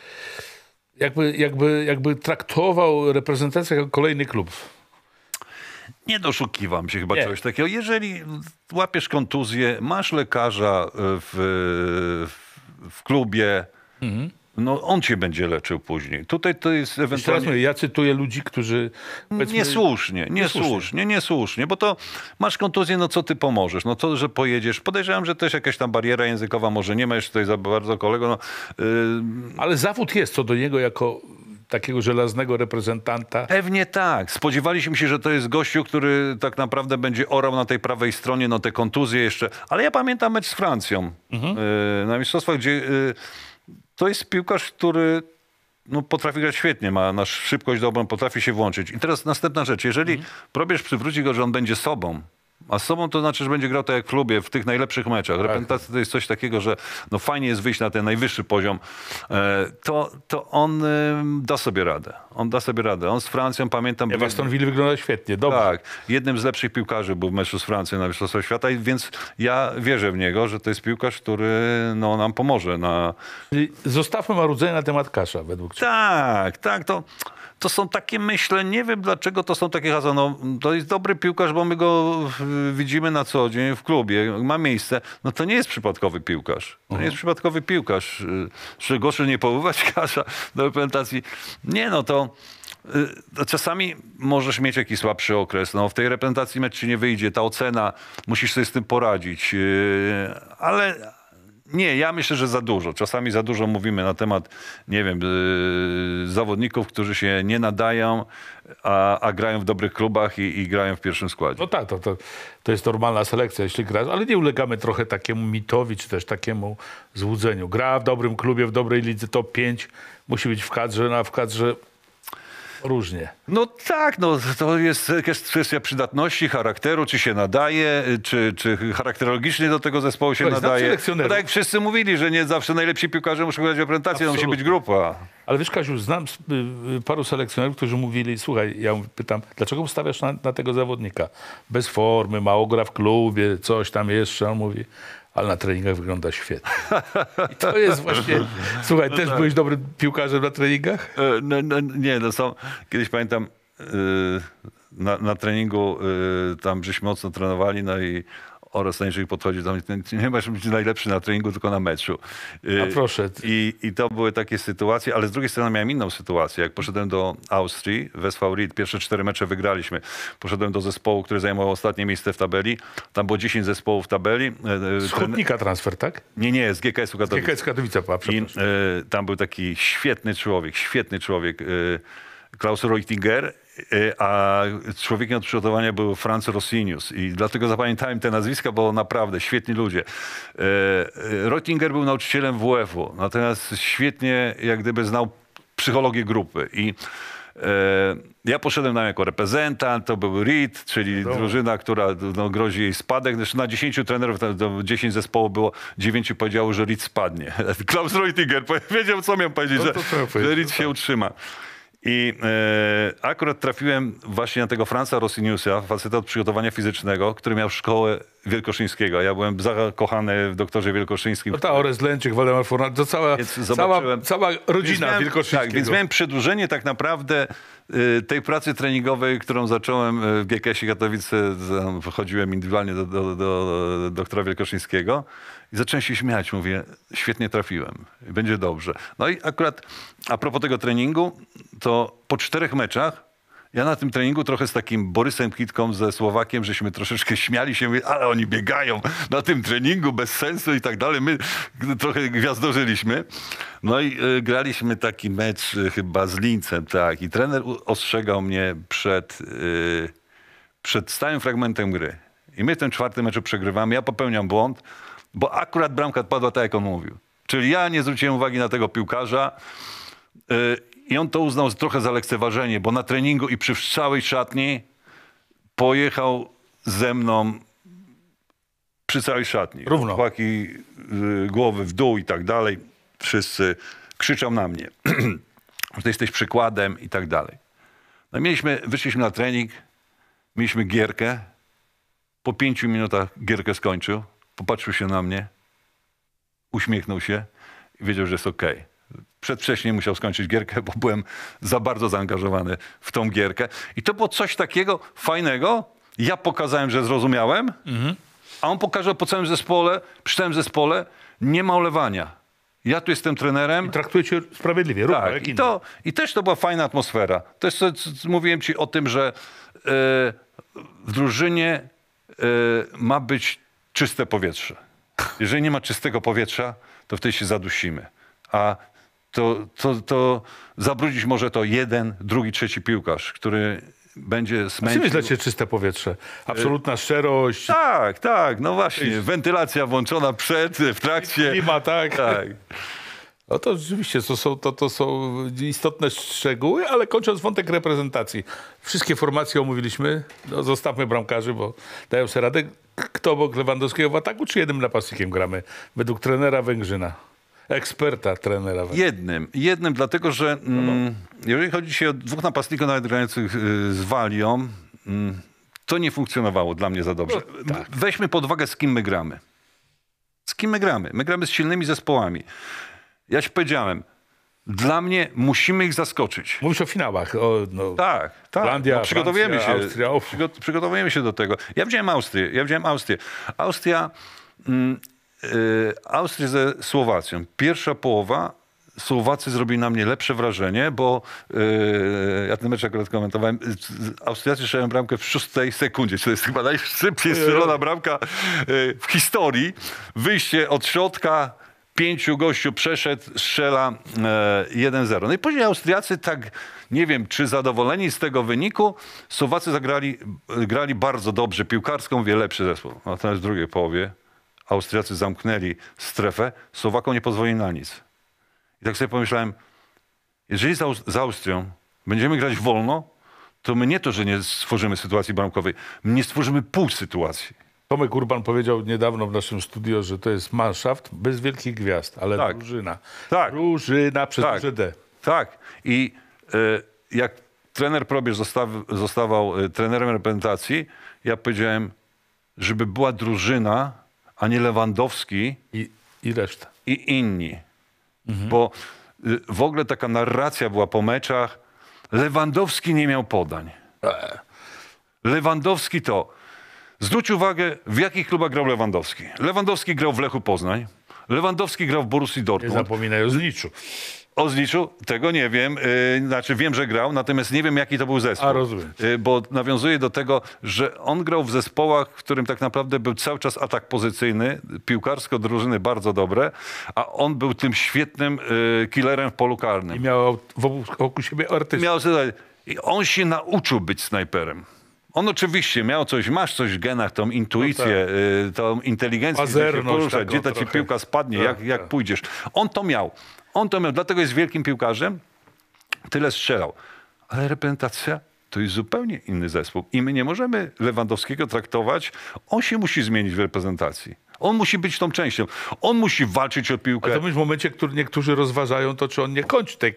jakby, jakby, jakby traktował reprezentację jako kolejny klub. Nie doszukiwam się chyba Nie. czegoś takiego. Jeżeli łapiesz kontuzję, masz lekarza e, w, w klubie, mhm no on cię będzie leczył później. Tutaj to jest ewentualnie... ja cytuję ludzi, którzy... Niesłusznie, niesłusznie, niesłusznie, bo to masz kontuzję, no co ty pomożesz? No to, że pojedziesz... Podejrzewam, że też jakaś tam bariera językowa może nie ma, jeszcze tutaj za bardzo kolego, no, yy... Ale zawód jest co do niego jako takiego żelaznego reprezentanta. Pewnie tak. Spodziewaliśmy się, że to jest gościu, który tak naprawdę będzie orał na tej prawej stronie, no te kontuzje jeszcze. Ale ja pamiętam mecz z Francją mhm. Y, na mistrzostwach, gdzie y, to jest piłkarz, który no, potrafi grać świetnie, ma nasz szybkość dobrą, potrafi się włączyć. I teraz następna rzecz. Jeżeli mhm. probierz przywróci go, że on będzie sobą, a z sobą to znaczy, że będzie grał tak jak w klubie, w tych najlepszych meczach. Tak. Reprezentacja to jest coś takiego, że no fajnie jest wyjść na ten najwyższy poziom. E, to, to on da sobie radę. On da sobie radę. On z Francją, pamiętam... Ja w wygląda świetnie, dobrze. Tak. Jednym z lepszych piłkarzy był w meczu z Francją na Mistrzostwach Świata, więc ja wierzę w niego, że to jest piłkarz, który no, nam pomoże na... zostawmy marudzenie na temat Kasza, według ciebie. Tak, tak, to to są takie myślę, nie wiem dlaczego to są takie hasła. No, to jest dobry piłkarz, bo my go widzimy na co dzień w klubie, ma miejsce. No to nie jest przypadkowy piłkarz. To nie jest mhm. przypadkowy piłkarz. Czy gorszy nie powoływać kasza do reprezentacji? Nie, no y, to czasami możesz mieć jakiś słabszy okres. No, w tej reprezentacji mecz ci nie wyjdzie, ta ocena, musisz sobie z tym poradzić. Y, ale, nie, ja myślę, że za dużo. Czasami za dużo mówimy na temat, nie wiem, yy, zawodników, którzy się nie nadają, a, a grają w dobrych klubach i, i, grają w pierwszym składzie. No tak, to, to, to jest normalna selekcja, jeśli grasz, ale nie ulegamy trochę takiemu mitowi, czy też takiemu złudzeniu. Gra w dobrym klubie, w dobrej lidze, top 5, musi być w kadrze, na no w kadrze Różnie. No tak, no, to jest kwestia przydatności, charakteru, czy się nadaje, czy, czy charakterologicznie do tego zespołu się nadaje. No, tak jak wszyscy mówili, że nie zawsze najlepsi piłkarze muszą grać w prezentacji, to no musi być grupa. Ale wiesz Kasiu, znam y, y, paru selekcjonerów, którzy mówili, słuchaj, ja pytam, dlaczego stawiasz na, na tego zawodnika? Bez formy, mało gra w klubie, coś tam jeszcze. On mówi, ale na treningach wygląda świetnie. I to jest właśnie... Słuchaj, no też tak. byłeś dobrym piłkarzem na treningach? E, no, no, nie, no są... Kiedyś pamiętam... Yy, na, na, treningu yy, tam żeśmy mocno trenowali, no i oraz Stanisław podchodzi do mnie, nie masz być najlepszy na treningu, tylko na meczu. Y, a proszę. I, I to były takie sytuacje, ale z drugiej strony miałem inną sytuację. Jak poszedłem do Austrii, Westfał Ried, pierwsze cztery mecze wygraliśmy. Poszedłem do zespołu, który zajmował ostatnie miejsce w tabeli. Tam było 10 zespołów w tabeli. Y, y, z transfer, tak? Nie, nie, z GKS-u Katowice. Z GKS Katowice, I, y, Tam był taki świetny człowiek, świetny człowiek. Y, Klaus Reutinger Y, a człowiekiem od przygotowania był Franz Rossinius i dlatego zapamiętałem te nazwiska, bo naprawdę świetni ludzie. Y, y, Reutinger był nauczycielem WF-u, natomiast świetnie jak gdyby znał psychologię grupy i ja poszedłem tam jako reprezentant, to był RIT, czyli drużyna, która no, grozi jej spadek. Zresztą na 10 trenerów, tam, 10 zespołów było, 9 powiedziało, że RIT spadnie. Klaus Reutiger powiedział, co miał powiedzieć, no, że, że RIT się tak. utrzyma. I e, akurat trafiłem właśnie na tego Franca Rossiniusa, faceta od przygotowania fizycznego, który miał szkołę Wielkoszyńskiego. Ja byłem zakochany w doktorze Wielkoszyńskim. No ta Ores Lęczyk, Waldemar Fornal, to cała, cała, cała rodzina miałem, tak, Wielkoszyńskiego. Tak, więc miałem przedłużenie tak naprawdę y, tej pracy treningowej, którą zacząłem y, w GKS-ie Katowice. Chodziłem indywidualnie do, do, do, do doktora Wielkoszyńskiego. I zacząłem się śmiać, mówię, świetnie trafiłem, będzie dobrze. No i akurat a propos tego treningu, to po czterech meczach ja na tym treningu trochę z takim Borysem Kitką ze Słowakiem, żeśmy troszeczkę śmiali się, ale oni biegają na tym treningu bez sensu i tak dalej. My trochę gwiazdożyliśmy. No i y, graliśmy taki mecz y, chyba z Lincem, tak. I trener ostrzegał mnie przed, y, przed stałym fragmentem gry. I my ten czwarty mecz przegrywamy. Ja popełniam błąd, bo akurat bramka padła tak, jak on mówił. Czyli ja nie zwróciłem uwagi na tego piłkarza y, i on to uznał trochę za lekceważenie, bo na treningu i przy całej szatni pojechał ze mną przy całej szatni. Równo. Chłopaki y, głowy w dół i tak dalej. Wszyscy krzyczą na mnie, że ty jesteś przykładem i tak dalej. No mieliśmy, wyszliśmy na trening, mieliśmy gierkę. Po pięciu minutach gierkę skończył. Popatrzył się na mnie, uśmiechnął się i wiedział, że jest okej. Okay przedwcześnie musiał skończyć gierkę, bo byłem za bardzo zaangażowany w tą gierkę. I to było coś takiego fajnego. Ja pokazałem, że zrozumiałem, mhm. a on pokazał po całym zespole, przy całym zespole, nie ma olewania. Ja tu jestem trenerem. I cię sprawiedliwie, równo tak, i, to, I też to była fajna atmosfera. To jest co, co mówiłem ci o tym, że y, w drużynie y, ma być czyste powietrze. Jeżeli nie ma czystego powietrza, to wtedy się zadusimy. A to, to, to zabrudzić może to jeden, drugi, trzeci piłkarz, który będzie smęcił. Czym dla Ciebie czyste powietrze? Absolutna y, szczerość. Tak, tak, no właśnie. Wentylacja włączona przed, w trakcie. Klima, tak. tak. No to rzeczywiście to są, to, to są istotne szczegóły, ale kończąc wątek reprezentacji. Wszystkie formacje omówiliśmy. No, zostawmy bramkarzy, bo dają sobie radę. Kto obok Lewandowskiego w ataku, czy jednym napastnikiem gramy? Według trenera Węgrzyna eksperta trenera. Jednym, jednym, dlatego że mm, no jeżeli chodzi się o dwóch napastników nawet grających y, z Walią, y, to nie funkcjonowało dla mnie za dobrze. No, tak. Weźmy pod uwagę, z kim my gramy. Z kim my gramy? My gramy z silnymi zespołami. Ja ci powiedziałem, dla mnie musimy ich zaskoczyć. Mówisz o finałach. O, no. Tak, tak. no, przygotowujemy Francja, się. Przygot przygotowujemy się do tego. Ja wziąłem Austrię. Ja wziąłem Austrię. Austria mm, Y, Austria ze Słowacją. Pierwsza połowa Słowacy zrobili na mnie lepsze wrażenie, bo yy, ja ten mecz akurat komentowałem. Y, Austriacy strzelają bramkę w szóstej sekundzie. To jest chyba najszybciej strzelona bramka yy, w historii. Wyjście od środka, pięciu gościu przeszedł, strzela yy, 1-0. No i później Austriacy tak, nie wiem, czy zadowoleni z tego wyniku, Słowacy zagrali, y, grali bardzo dobrze piłkarską, wie lepszy zespół. Natomiast w drugiej połowie Austriacy zamknęli strefę, Słowakom nie pozwoli na nic. I tak sobie pomyślałem, jeżeli z, Aust z Austrią będziemy grać wolno, to my nie to, że nie stworzymy sytuacji bramkowej, my nie stworzymy pół sytuacji. Tomek Urban powiedział niedawno w naszym studio, że to jest manszaft bez wielkich gwiazd, ale tak. drużyna. Tak. Drużyna przez tak. duże D. Tak. I e, jak trener Probierz zostaw, zostawał e, trenerem reprezentacji, ja powiedziałem, żeby była drużyna, a nie Lewandowski i, i reszta. I inni. Mhm. Bo y, w ogóle taka narracja była po meczach. Lewandowski nie miał podań. E. Lewandowski to. Zwróć uwagę, w jakich klubach grał Lewandowski. Lewandowski grał w Lechu Poznań. Lewandowski grał w Borussii Dortmund. Nie zapominaj o Zliczu. O zliczu? Tego nie wiem. Y, znaczy wiem, że grał, natomiast nie wiem, jaki to był zespół. A, rozumiem. Y, bo nawiązuje do tego, że on grał w zespołach, w którym tak naprawdę był cały czas atak pozycyjny, piłkarsko drużyny bardzo dobre, a on był tym świetnym y, killerem w polu karnym. I miał wokół siebie artystów. Miał I on się nauczył być snajperem. On oczywiście miał coś, masz coś w genach, tą intuicję, no tak. tą inteligencję, gdzie się porusza, gdzie ta ci piłka spadnie, tak, jak, jak tak. pójdziesz. On to miał. On to miał, dlatego jest wielkim piłkarzem, tyle strzelał. Ale reprezentacja to jest zupełnie inny zespół. I my nie możemy Lewandowskiego traktować, on się musi zmienić w reprezentacji. On musi być tą częścią. On musi walczyć o piłkę. A to w momencie, który niektórzy rozważają to, czy on nie kończy tej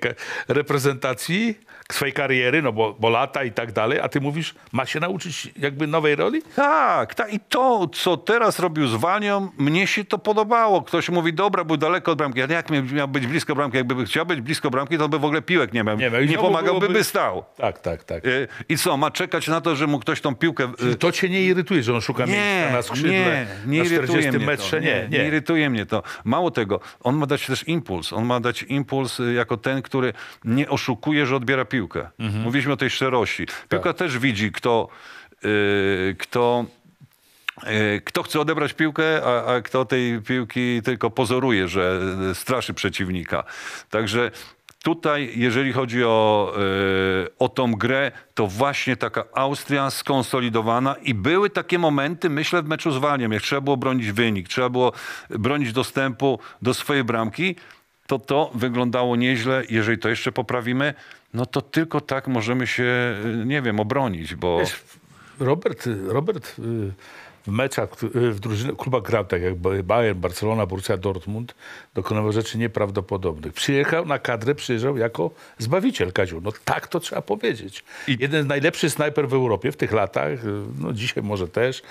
reprezentacji, swojej kariery, no bo, bo lata i tak dalej, a ty mówisz, ma się nauczyć jakby nowej roli? Tak, tak. i to, co teraz robił z Wanią, mnie się to podobało. Ktoś mówi, dobra, był daleko od bramki, jak miał być blisko bramki? Jakby chciał być blisko bramki, to by w ogóle piłek nie miał. Nie, miał. nie pomagałby, by stał. Tak, tak, tak. Y, I, co, ma czekać na to, że mu ktoś tą piłkę... Y, Czyli to cię nie irytuje, że on szuka nie, miejsca na skrzydle? Nie, nie irytuje tym metrze to. nie, nie. Nie irytuje mnie to. Mało tego, on ma dać też impuls. On ma dać impuls y, jako ten, który nie oszukuje, że odbiera piłkę. Mhm. Mówiliśmy o tej szczerości. Tak. Piłka tak. też widzi, kto, yy, kto y, kto chce odebrać piłkę, a, a, kto tej piłki tylko pozoruje, że y, straszy przeciwnika. Także Tutaj, jeżeli chodzi o, e, o tą grę, to właśnie taka Austria skonsolidowana i były takie momenty, myślę, w meczu z Waliem, jak trzeba było bronić wynik, trzeba było bronić dostępu do swojej bramki, to to wyglądało nieźle. Jeżeli to jeszcze poprawimy, no to tylko tak możemy się, nie wiem, obronić, bo... Robert, Robert... Y, w meczach, w drużynach, klubach grał, tak jak Bayern, Barcelona, Borussia Dortmund, dokonywał rzeczy nieprawdopodobnych. Przyjechał na kadrę, przyjeżdżał jako zbawiciel Kaziu. No tak to trzeba powiedzieć. I... Jeden z najlepszych snajper w Europie w tych latach, y, no dzisiaj może też,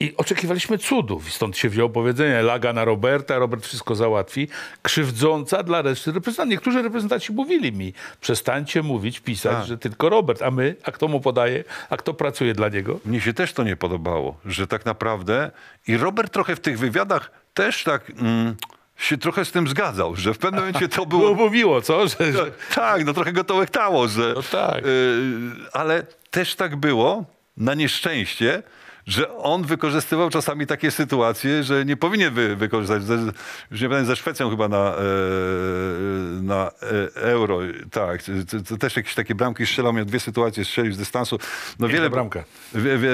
i oczekiwaliśmy cudów. I stąd się wziął powiedzenie laga na Roberta, Robert wszystko załatwi. Krzywdząca dla reszty reprezentantów. Niektórzy reprezentanci mówili mi, przestańcie mówić, pisać, a. Tak. że tylko Robert, a my, a kto mu podaje, a kto pracuje dla niego. Mnie się też to nie podobało, że tak naprawdę i Robert trochę w tych wywiadach też tak... Mm się trochę z tym zgadzał, że w pewnym momencie to było... było mówiło, co? Że, no, tak, no trochę go to łechtało, że... No tak. Y, ale też tak było, na nieszczęście, że on wykorzystywał czasami takie sytuacje, że nie powinien wy, wykorzystać. Już nie pamiętam, ze Szwecją chyba na, e, na e, euro, tak. To, to też jakieś takie bramki strzelał, miał dwie sytuacje, strzelił z dystansu. No Piękna wiele bramka.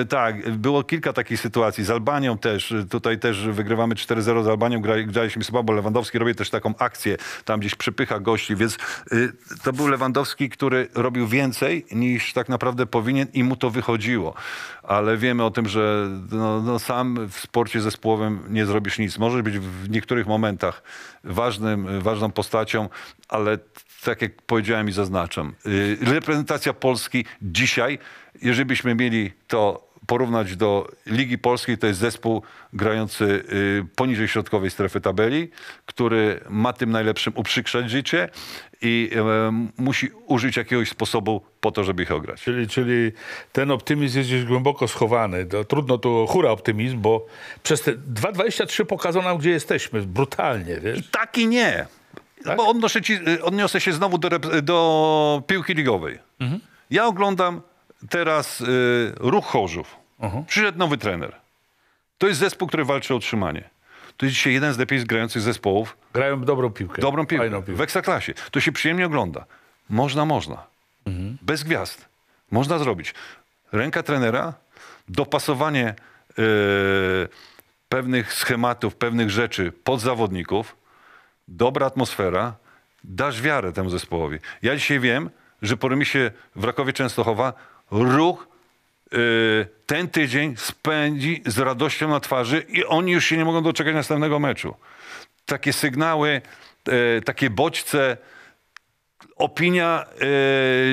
tak, było kilka takich sytuacji. Z Albanią też, tutaj też wygrywamy 4-0 z Albanią, Gra, graliśmy bo Lewandowski robi też taką akcję, tam gdzieś przypycha gości, więc y, to był Lewandowski, który robił więcej niż tak naprawdę powinien i mu to wychodziło ale wiemy o tym, że no, no sam w sporcie zespołowym nie zrobisz nic. Możesz być w niektórych momentach ważnym, ważną postacią, ale tak jak powiedziałem i zaznaczam, y, reprezentacja Polski dzisiaj, jeżeli byśmy mieli to porównać do Ligi Polskiej, to jest zespół grający y, poniżej środkowej strefy tabeli, który ma tym najlepszym uprzykrzać życie i y, musi użyć jakiegoś sposobu po to, żeby ich ograć. Czyli, czyli ten optymizm jest gdzieś głęboko schowany. To, trudno tu hura optymizm, bo przez te 2,23 pokazał nam, gdzie jesteśmy. Brutalnie, wiesz? I tak i nie. Tak? Bo odnoszę ci, odniosę się znowu do, do piłki ligowej. Mhm. Ja oglądam teraz y, Ruch Chorzów. Aha. Mhm. Przyszedł nowy trener. To jest zespół, który walczy o utrzymanie. To jest dzisiaj jeden z lepiej grających zespołów. Grają dobrą piłkę. Dobrą piłkę. Fajną piłkę. W ekstraklasie. To się przyjemnie ogląda. Można, można. Mhm. Bez gwiazd. Można zrobić. Ręka trenera, dopasowanie y, pewnych schematów, pewnych rzeczy pod zawodników, dobra atmosfera, dasz wiarę temu zespołowi. Ja dzisiaj wiem, że po remisie w Rakowie Częstochowa ruch y, ten tydzień spędzi z radością na twarzy i oni już się nie mogą doczekać następnego meczu. Takie sygnały, y, takie bodźce, opinia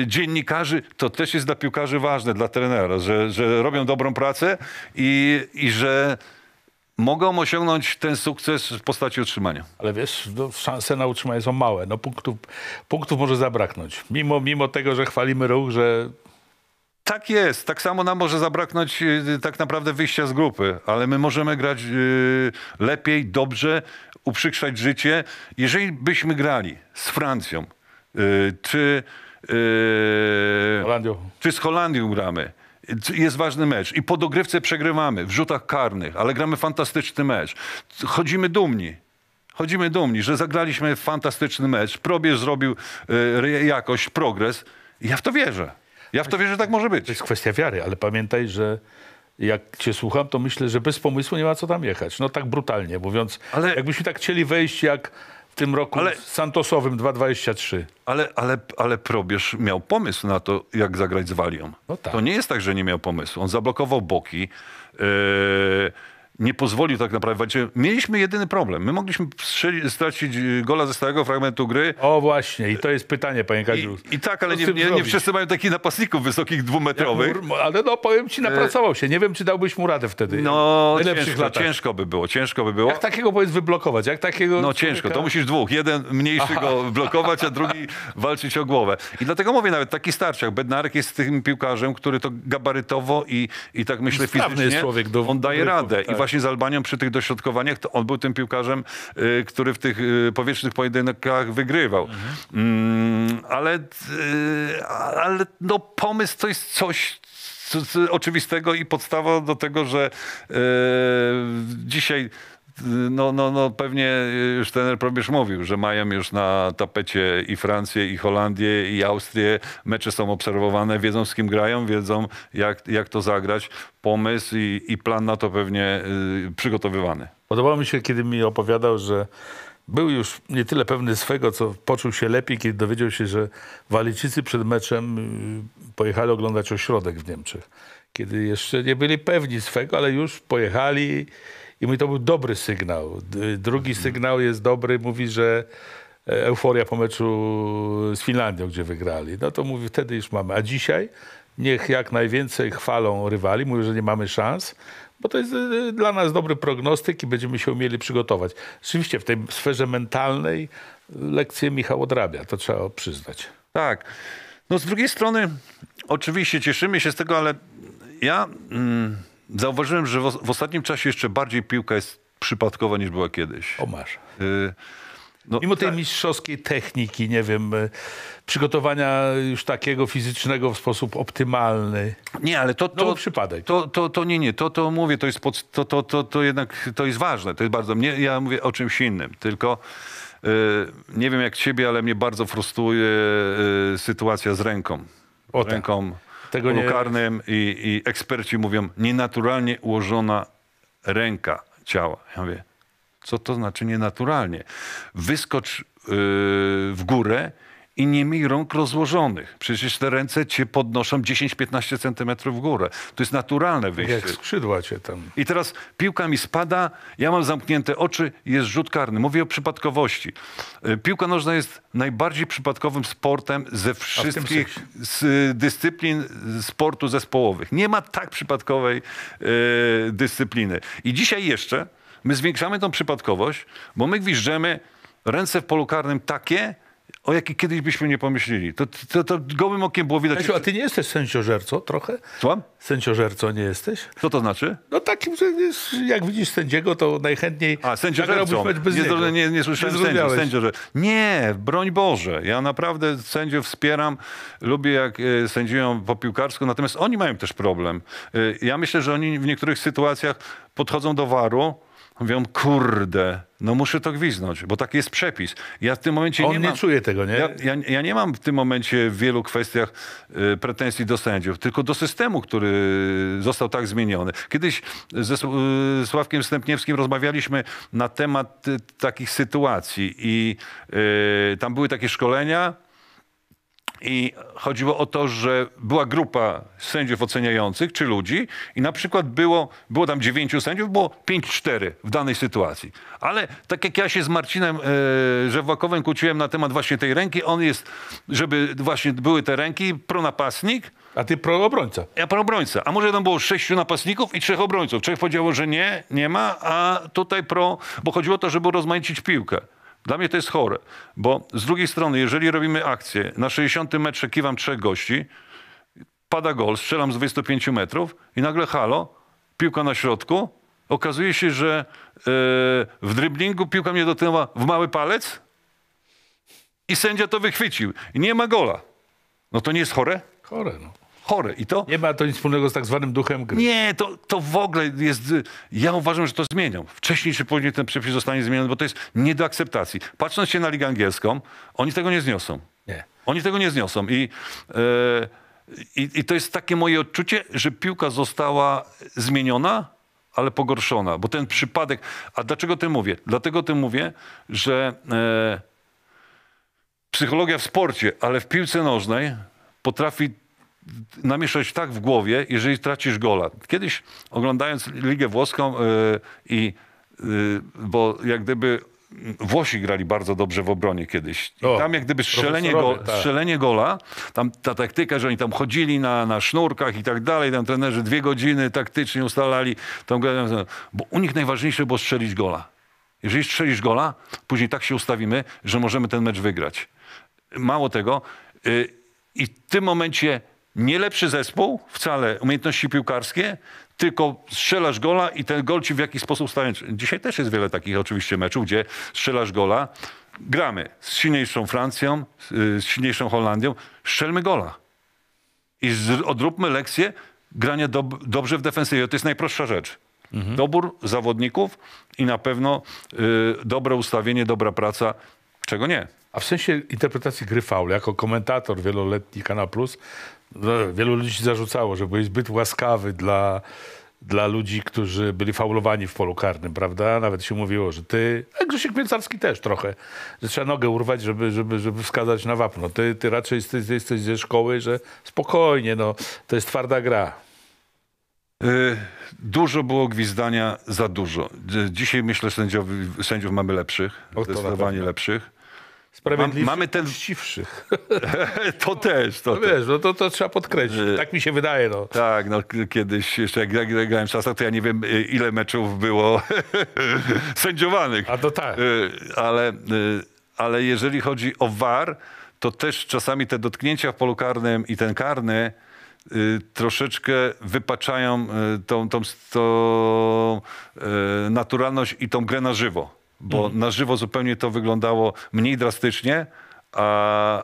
y, dziennikarzy, to też jest dla piłkarzy ważne, dla trenera, że, że robią dobrą pracę i, i że mogą osiągnąć ten sukces w postaci utrzymania. Ale wiesz, no, szanse na utrzymanie są małe. No, punktów, punktów może zabraknąć. Mimo, mimo tego, że chwalimy ruch, że tak jest. Tak samo nam może zabraknąć y, y, tak naprawdę wyjścia z grupy, ale my możemy grać y, lepiej, dobrze, uprzykrzać życie. Jeżeli byśmy grali z Francją, czy, Holandią. czy z Holandią gramy, jest ważny mecz i po dogrywce przegrywamy w rzutach karnych, ale gramy fantastyczny mecz. Chodzimy dumni. Chodzimy dumni, że zagraliśmy fantastyczny mecz. Probierz zrobił jakoś progres. Ja w to wierzę. Ja w to wierzę, że tak może być. To jest kwestia wiary, ale pamiętaj, że jak cię słucham, to myślę, że bez pomysłu nie ma co tam jechać. No tak brutalnie mówiąc. Ale... Jakbyśmy tak chcieli wejść jak w tym roku ale... Santosowym 2.23. Ale, ale, ale Probierz miał pomysł na to, jak zagrać z Walią. No tak. To nie jest tak, że nie miał pomysłu. On zablokował boki. Yy nie pozwolił tak naprawdę. Znaczy, mieliśmy jedyny problem. My mogliśmy stracić y, gola ze stałego fragmentu gry. O właśnie, i to jest pytanie, panie Kadziu. I, I, tak, ale nie, nie, nie wszyscy mają takich napastników wysokich, dwumetrowych. Ja, ale no, powiem ci, y- napracował się. Nie wiem, czy dałbyś mu radę wtedy. No, ciężko, ciężko, by było, ciężko by było. Jak takiego, powiedz, wyblokować? Jak takiego... No ciężko, to musisz dwóch. Jeden mniejszy go blokować, a drugi walczyć o głowę. I dlatego mówię nawet, taki starciach. Bednarek jest tym piłkarzem, który to gabarytowo i, i tak myślę Sprawny fizycznie, człowiek do, on daje radę. Tak właśnie z Albanią przy tych dośrodkowaniach, to on był tym piłkarzem, y, który w tych y, powietrznych pojedynkach wygrywał. Mhm. ale, y, ale no pomysł to jest coś, oczywistego i podstawa do tego, że e, dzisiaj no, no, no pewnie y, już ten Probierz mówił, że mają już na tapecie i Francję, i Holandię, i Austrię. Mecze są obserwowane, wiedzą z kim grają, wiedzą jak, jak to zagrać. Pomysł i, i plan na to pewnie y, przygotowywany. Podobało mi się, kiedy mi opowiadał, że był już nie tyle pewny swego, co poczuł się lepiej, kiedy dowiedział się, że Walijczycy przed meczem y, pojechali oglądać ośrodek w Niemczech. Kiedy jeszcze nie byli pewni swego, ale już pojechali i mówi, to był dobry sygnał. Drugi mhm. sygnał jest dobry, mówi, że e, euforia po meczu z Finlandią, gdzie wygrali. No to mówi, wtedy już mamy. A dzisiaj niech jak najwięcej chwalą rywali, mówią, że nie mamy szans, bo to jest e, dla nas dobry prognostyk i będziemy się umieli przygotować. Oczywiście w tej sferze mentalnej lekcję Michał odrabia, to trzeba przyznać. Tak. No z drugiej strony oczywiście cieszymy się z tego, ale ja... Mm, zauważyłem, że w, w, ostatnim czasie jeszcze bardziej piłka jest przypadkowa niż była kiedyś. O masz. Y, no, Mimo tej tak. mistrzowskiej techniki, nie wiem, y, przygotowania już takiego fizycznego w sposób optymalny. Nie, ale to... No to no, przypadek. To, to, to nie, nie, to, to mówię, to jest, pod, to, to, to, to jednak, to jest ważne, to jest bardzo... Nie, ja mówię o czymś innym, tylko... Y, nie wiem jak ciebie, ale mnie bardzo frustruje y, sytuacja z ręką. O, ręką. Tak tego nie... karnym i, i eksperci mówią, nienaturalnie ułożona ręka ciała. Ja mówię, co to znaczy nienaturalnie? Wyskocz yy, w górę, i nie miej rąk rozłożonych. Przecież te ręce cię podnoszą 10-15 centymetrów w górę. To jest naturalne wyjście. Jak skrzydła cię tam. I teraz piłka mi spada, ja mam zamknięte oczy, jest rzut karny. Mówię o przypadkowości. E, piłka nożna jest najbardziej przypadkowym sportem ze wszystkich z y, dyscyplin y, sportu zespołowych. Nie ma tak przypadkowej e, dyscypliny. I dzisiaj jeszcze my zwiększamy tą przypadkowość, bo my gwiżdżemy ręce w polu karnym takie, o jakiej kiedyś byśmy nie pomyśleli. To, to, to gołym okiem było widać. a ty nie jesteś sędziożercą trochę? Słucham? Sędziożercą nie jesteś? Co to znaczy? No takim, że jest, jak widzisz sędziego, to najchętniej... A, sędziożercą. Bez nie, niego. nie, nie słyszałem nie sędziów, Nie, broń Boże. Ja naprawdę sędziów wspieram. Lubię, jak e, sędziują po piłkarsku. Natomiast oni mają też problem. E, ja myślę, że oni w niektórych sytuacjach podchodzą do waru, mówią, kurde, no muszę to gwiznąć, bo taki jest przepis. Ja w tym momencie On nie, nie mam, czuje tego, nie? Ja, ja, ja, nie mam w tym momencie w wielu kwestiach y, pretensji do sędziów, tylko do systemu, który został tak zmieniony. Kiedyś ze y, Sławkiem Stępniewskim rozmawialiśmy na temat y, takich sytuacji i tam były takie szkolenia, i chodziło o to, że była grupa sędziów oceniających, czy ludzi, i na przykład było, było tam dziewięciu sędziów, było pięć cztery w danej sytuacji. Ale tak jak ja się z Marcinem e, kłóciłem na temat właśnie tej ręki, on jest, żeby właśnie były te ręki, pronapastnik, a ty proobrońca. Ja proobrońca. A może tam było sześciu napastników i trzech obrońców. Trzech powiedziało, że nie, nie ma, a tutaj pro... Bo chodziło o to, żeby rozmaicić piłkę. Dla mnie to jest chore, bo z drugiej strony, jeżeli robimy akcję, na 60 metrze kiwam trzech gości, pada gol, strzelam z 25 metrów i nagle halo, piłka na środku, okazuje się, że yy, w dryblingu piłka mnie dotknęła w mały palec i sędzia to wychwycił. I nie ma gola. No to nie jest chore? Chore, no chore. I to... Nie ma to nic wspólnego z tak zwanym duchem gry. Nie, to, to w ogóle jest... Ja uważam, że to zmienią. Wcześniej czy później ten przepis zostanie zmieniony, bo to jest nie do akceptacji. Patrząc się na ligę angielską, oni tego nie zniosą. Nie. Oni tego nie zniosą. I... E, i, I, to jest takie moje odczucie, że piłka została zmieniona, ale pogorszona, bo ten przypadek. A dlaczego ty mówię? Dlatego ty mówię, że e, psychologia w sporcie, ale w piłce nożnej potrafi namieszać tak w głowie, jeżeli tracisz gola. Kiedyś oglądając Ligę Włoską e, i e, bo jak gdyby Włosi grali bardzo dobrze w obronie kiedyś. I o, tam jak gdyby strzelenie, go, tak. strzelenie gola, tam ta taktyka, że oni tam chodzili na, na sznurkach i tak dalej, tam trenerzy dwie godziny taktycznie ustalali, bo u nich najważniejsze było strzelić gola. Jeżeli strzelisz gola, później tak się ustawimy, że możemy ten mecz wygrać. Mało tego, yy, i w tym momencie nie lepszy zespół, wcale umiejętności piłkarskie, tylko strzelasz gola i ten gol ci w jakiś sposób stanie. Dzisiaj też jest wiele takich oczywiście meczów, gdzie strzelasz gola, gramy z silniejszą Francją, z silniejszą Holandią, strzelmy gola. I z, odróbmy lekcję grania dobrze w defensywie. To jest najprostsza rzecz. Mhm. Dobór zawodników i na pewno y, dobre ustawienie, dobra praca, czego nie. A w sensie interpretacji gry faul, jako komentator wieloletni Kana Plus, no, wielu ludzi zarzucało, że byłeś zbyt łaskawy dla, dla ludzi, którzy byli faulowani w polu karnym, prawda? Nawet się mówiło, że ty, a Grzesiek Kwiecarski też trochę, że trzeba nogę urwać, żeby, żeby, żeby wskazać na wapno. Ty, ty raczej jesteś, jesteś ze szkoły, że spokojnie, no, to jest twarda gra. Y, dużo było gwizdania, za dużo. Dzisiaj myślę, sędziowi, sędziów mamy lepszych, o, zdecydowanie lepszych. Sprawiedliwszych. Mamy ten... Uczciwszych. to też. To, no też wiesz, no to, to trzeba podkreślić. Y- tak mi się wydaje. No. Tak, no kiedyś jeszcze jak grałem w czasach, to ja nie wiem y, ile meczów było sędziowanych. A to tak. Y, ale, ale jeżeli chodzi o VAR, to też czasami te dotknięcia w polu karnym i ten karny troszeczkę wypaczają tą, tą, tą naturalność i tą grę na żywo bo mhm. na żywo zupełnie to wyglądało mniej drastycznie, a,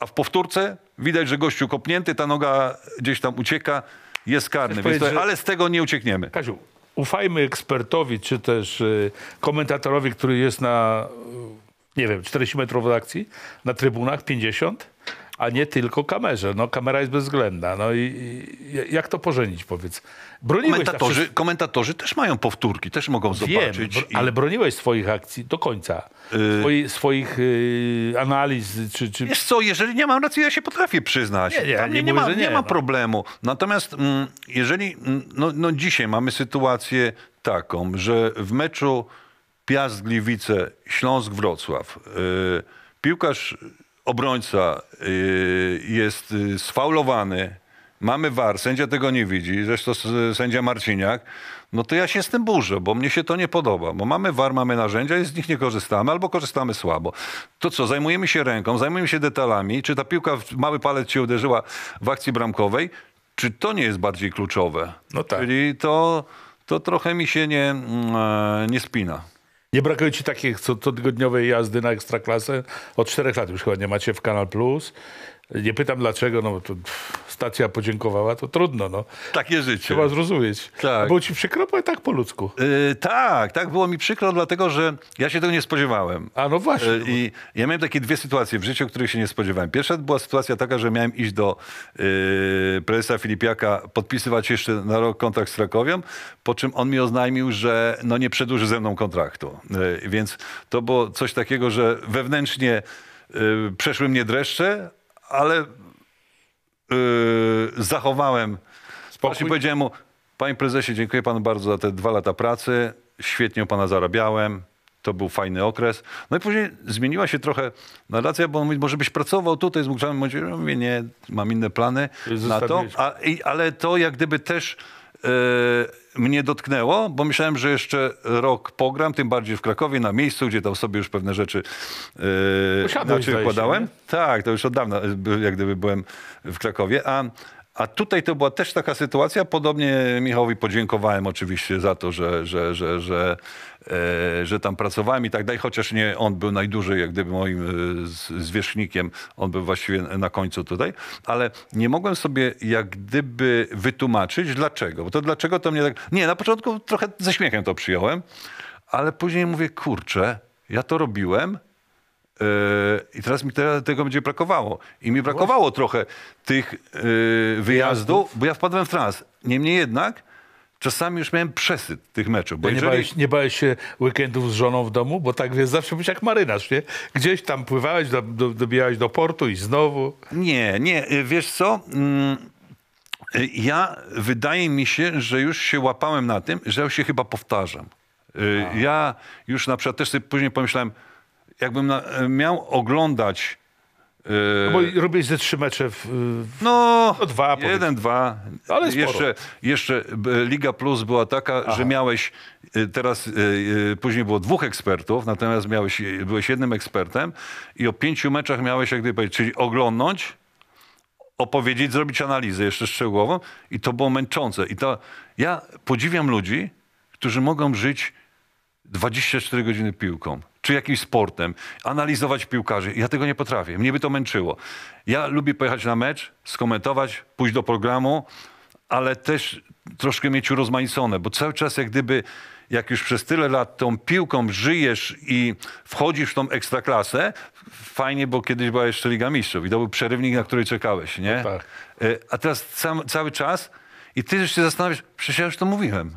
a w powtórce widać, że gościu kopnięty, ta noga gdzieś tam ucieka, jest karny. To, Ale z tego nie uciekniemy. Kaziu, ufajmy ekspertowi, czy też y, komentatorowi, który jest na, y, nie wiem, 40 metrów od akcji, na trybunach, 50 a nie tylko kamerze. No, kamera jest bezwzględna. No i, i jak to pożenić, powiedz? Broniłeś komentatorzy, komentatorzy też mają powtórki, też mogą zobaczyć. Wiem, i... Ale broniłeś swoich akcji do końca. Yy... Swoich, swoich yy, analiz. Czy, czy... Wiesz co, jeżeli nie mam racji, ja się potrafię przyznać. Nie, nie, ja nie, nie, nie, ma, nie, nie ma no. problemu. Natomiast m, mm, jeżeli, mm, no, no dzisiaj mamy sytuację taką, że w meczu Piast Gliwice, Śląsk Wrocław, yy, piłkarz obrońca y, jest y, sfaulowany, mamy war, sędzia tego nie widzi, zresztą sędzia Marciniak, no to ja się z tym burzę, bo mnie się to nie podoba, bo mamy war, mamy narzędzia i z nich nie korzystamy, albo korzystamy słabo. To co, zajmujemy się ręką, zajmujemy się detalami, czy ta piłka w mały palec się uderzyła w akcji bramkowej, czy to nie jest bardziej kluczowe? No tak. Czyli to, to trochę mi się nie, mm, e, nie spina. Nie brakuje ci takich cotygodniowej jazdy na ekstraklasę? Od czterech lat już chyba nie macie w Kanal Plus. Nie pytam dlaczego, no to... Pff stacja podziękowała, to trudno, no. Takie życie. Trzeba zrozumieć. Tak. Było ci przykro, bo tak po ludzku. Yy, tak, tak było mi przykro, dlatego że ja się tego nie spodziewałem. A no właśnie. Yy, I ja miałem takie dwie sytuacje w życiu, których się nie spodziewałem. Pierwsza była sytuacja taka, że miałem iść do yy, prezesa Filipiaka, podpisywać jeszcze na rok kontrakt z Krakowią, po czym on mi oznajmił, że no nie przedłuży ze mną kontraktu. Y, więc to było coś takiego, że wewnętrznie y, przeszły mnie dreszcze, ale yy, zachowałem. Spokój. Powiedziałem mu, panie prezesie, dziękuję panu bardzo za te dwa lata pracy, świetnie u pana zarabiałem, to był fajny okres. No i później zmieniła się trochę narracja, bo on mówi, może byś pracował tutaj z Mugrzami. Mówię, nie, mam inne plany na to. A, i, ale to jak gdyby też E, mnie dotknęło, bo myślałem, że jeszcze rok pogram, tym bardziej w Krakowie, na miejscu, gdzie tam sobie już pewne rzeczy e, znaczy, tak, to już od dawna, e, jak gdyby byłem w Krakowie. A a tutaj to była też taka sytuacja. Podobnie Michałowi podziękowałem oczywiście za to, że, że, że, że E, że tam pracowałem i tak dalej, chociaż nie on był najdłużej jak gdyby moim e, zwierzchnikiem, on był właściwie na końcu tutaj, ale nie mogłem sobie jak gdyby wytłumaczyć dlaczego, bo to dlaczego to mnie tak, nie, na początku trochę ze śmiechem to przyjąłem, ale później mówię, kurczę, ja to robiłem, e, i teraz mi tego będzie brakowało. I mi brakowało trochę tych wyjazdów, bo ja wpadłem w trans. Niemniej jednak Czasami już miałem przesyt tych meczów. Bo nie, jeżeli... bałeś, nie bałeś się weekendów z żoną w domu? Bo tak więc zawsze być jak marynarz, nie? Gdzieś tam pływałeś, do, do, dobijałeś do portu i znowu. Nie, nie. Y, wiesz co? Mm, y, ja, wydaje mi się, że już się łapałem na tym, że się chyba powtarzam. Y, ja już na przykład też sobie później pomyślałem, jakbym miał oglądać no bo robiłeś ze trzy mecze w, no, no dwa, jeden, dwa. Ale sporo. Jeszcze, jeszcze e, Liga Plus była taka, Aha. że miałeś e, teraz, później było dwóch ekspertów, natomiast miałeś, byłeś jednym ekspertem i o pięciu meczach miałeś, jak gdyby, czyli oglądnąć, opowiedzieć, zrobić analizę jeszcze szczegółową i to było męczące. I to, ja podziwiam ludzi, którzy mogą żyć 24 godziny piłką czy jakimś sportem, analizować piłkarzy. Ja tego nie potrafię, mnie by to męczyło. Ja lubię pojechać na mecz, skomentować, pójść do programu, ale też troszkę mieć urozmaicone, bo cały czas jak gdyby, jak już przez tyle lat tą piłką żyjesz i wchodzisz w tą ekstraklasę, fajnie, bo kiedyś była jeszcze Liga Mistrzów i to był przerywnik, na który czekałeś, nie? No tak. E, a teraz cały czas i ty też się zastanawiasz, przecież ja już to mówiłem.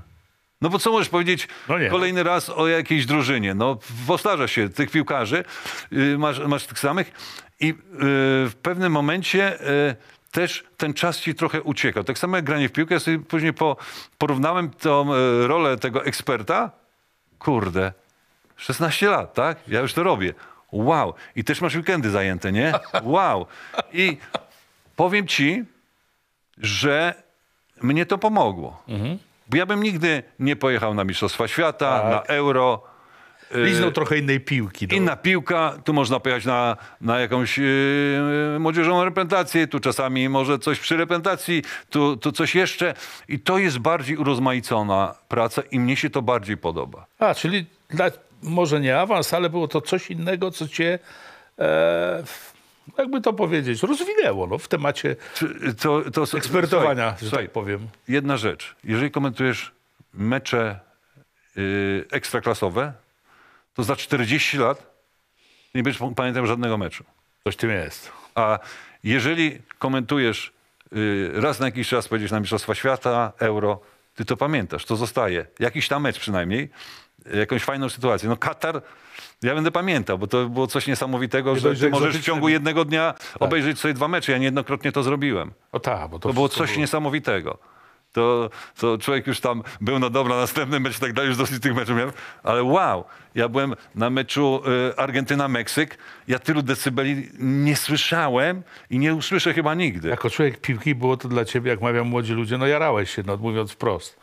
No bo co możesz powiedzieć no kolejny raz o jakiejś drużynie? No powtarza się tych piłkarzy, yy, masz, masz tych samych i yy, w pewnym momencie yy, też ten czas ci trochę ucieka. Tak samo jak granie w piłkę, ja sobie później po, porównałem tą y, rolę tego eksperta. Kurde, 16 lat, tak? Ja już to robię. Wow. I też masz weekendy zajęte, nie? Wow. I powiem ci, że mnie to pomogło. Mhm. Bo ja bym nigdy nie pojechał na Mistrzostwa Świata, tak. na Euro. Y, Liznął trochę innej piłki. Do... Inna piłka, tu można pojechać na, na jakąś yy, młodzieżową reprezentację, tu czasami może coś przy reprezentacji, tu, tu coś jeszcze. I to jest bardziej urozmaicona praca i mnie się to bardziej podoba. A, czyli dla, może nie awans, ale było to coś innego, co cię e, jakby to powiedzieć, rozwinęło no, w temacie to, to, to, ekspertowania, słuchaj, że tak słuchaj, tak powiem. Jedna rzecz. Jeżeli komentujesz mecze yy, ekstraklasowe, to za 40 lat nie będziesz pamiętał żadnego meczu. Coś tym jest. A jeżeli komentujesz yy, raz na jakiś czas, powiedziesz na Mistrzostwa Świata, Euro, ty to pamiętasz, to zostaje. Jakiś tam mecz przynajmniej, y, jakąś fajną sytuację. No Katar ja będę pamiętał, bo to było coś niesamowitego, nie że ty możesz w ciągu jednego dnia tak. obejrzeć sobie dwa mecze. Ja niejednokrotnie to zrobiłem. O tak, bo to, to było coś było... niesamowitego. To, to człowiek już tam był, no dobra, następny mecz i tak dalej, już dosyć tych meczów miałem. Ale wow, ja byłem na meczu y, Argentyna-Meksyk, ja tylu decybeli nie słyszałem i nie usłyszę chyba nigdy. Jako człowiek piłki było to dla ciebie, jak mawiam młodzi ludzie, no jarałeś się, no mówiąc wprost.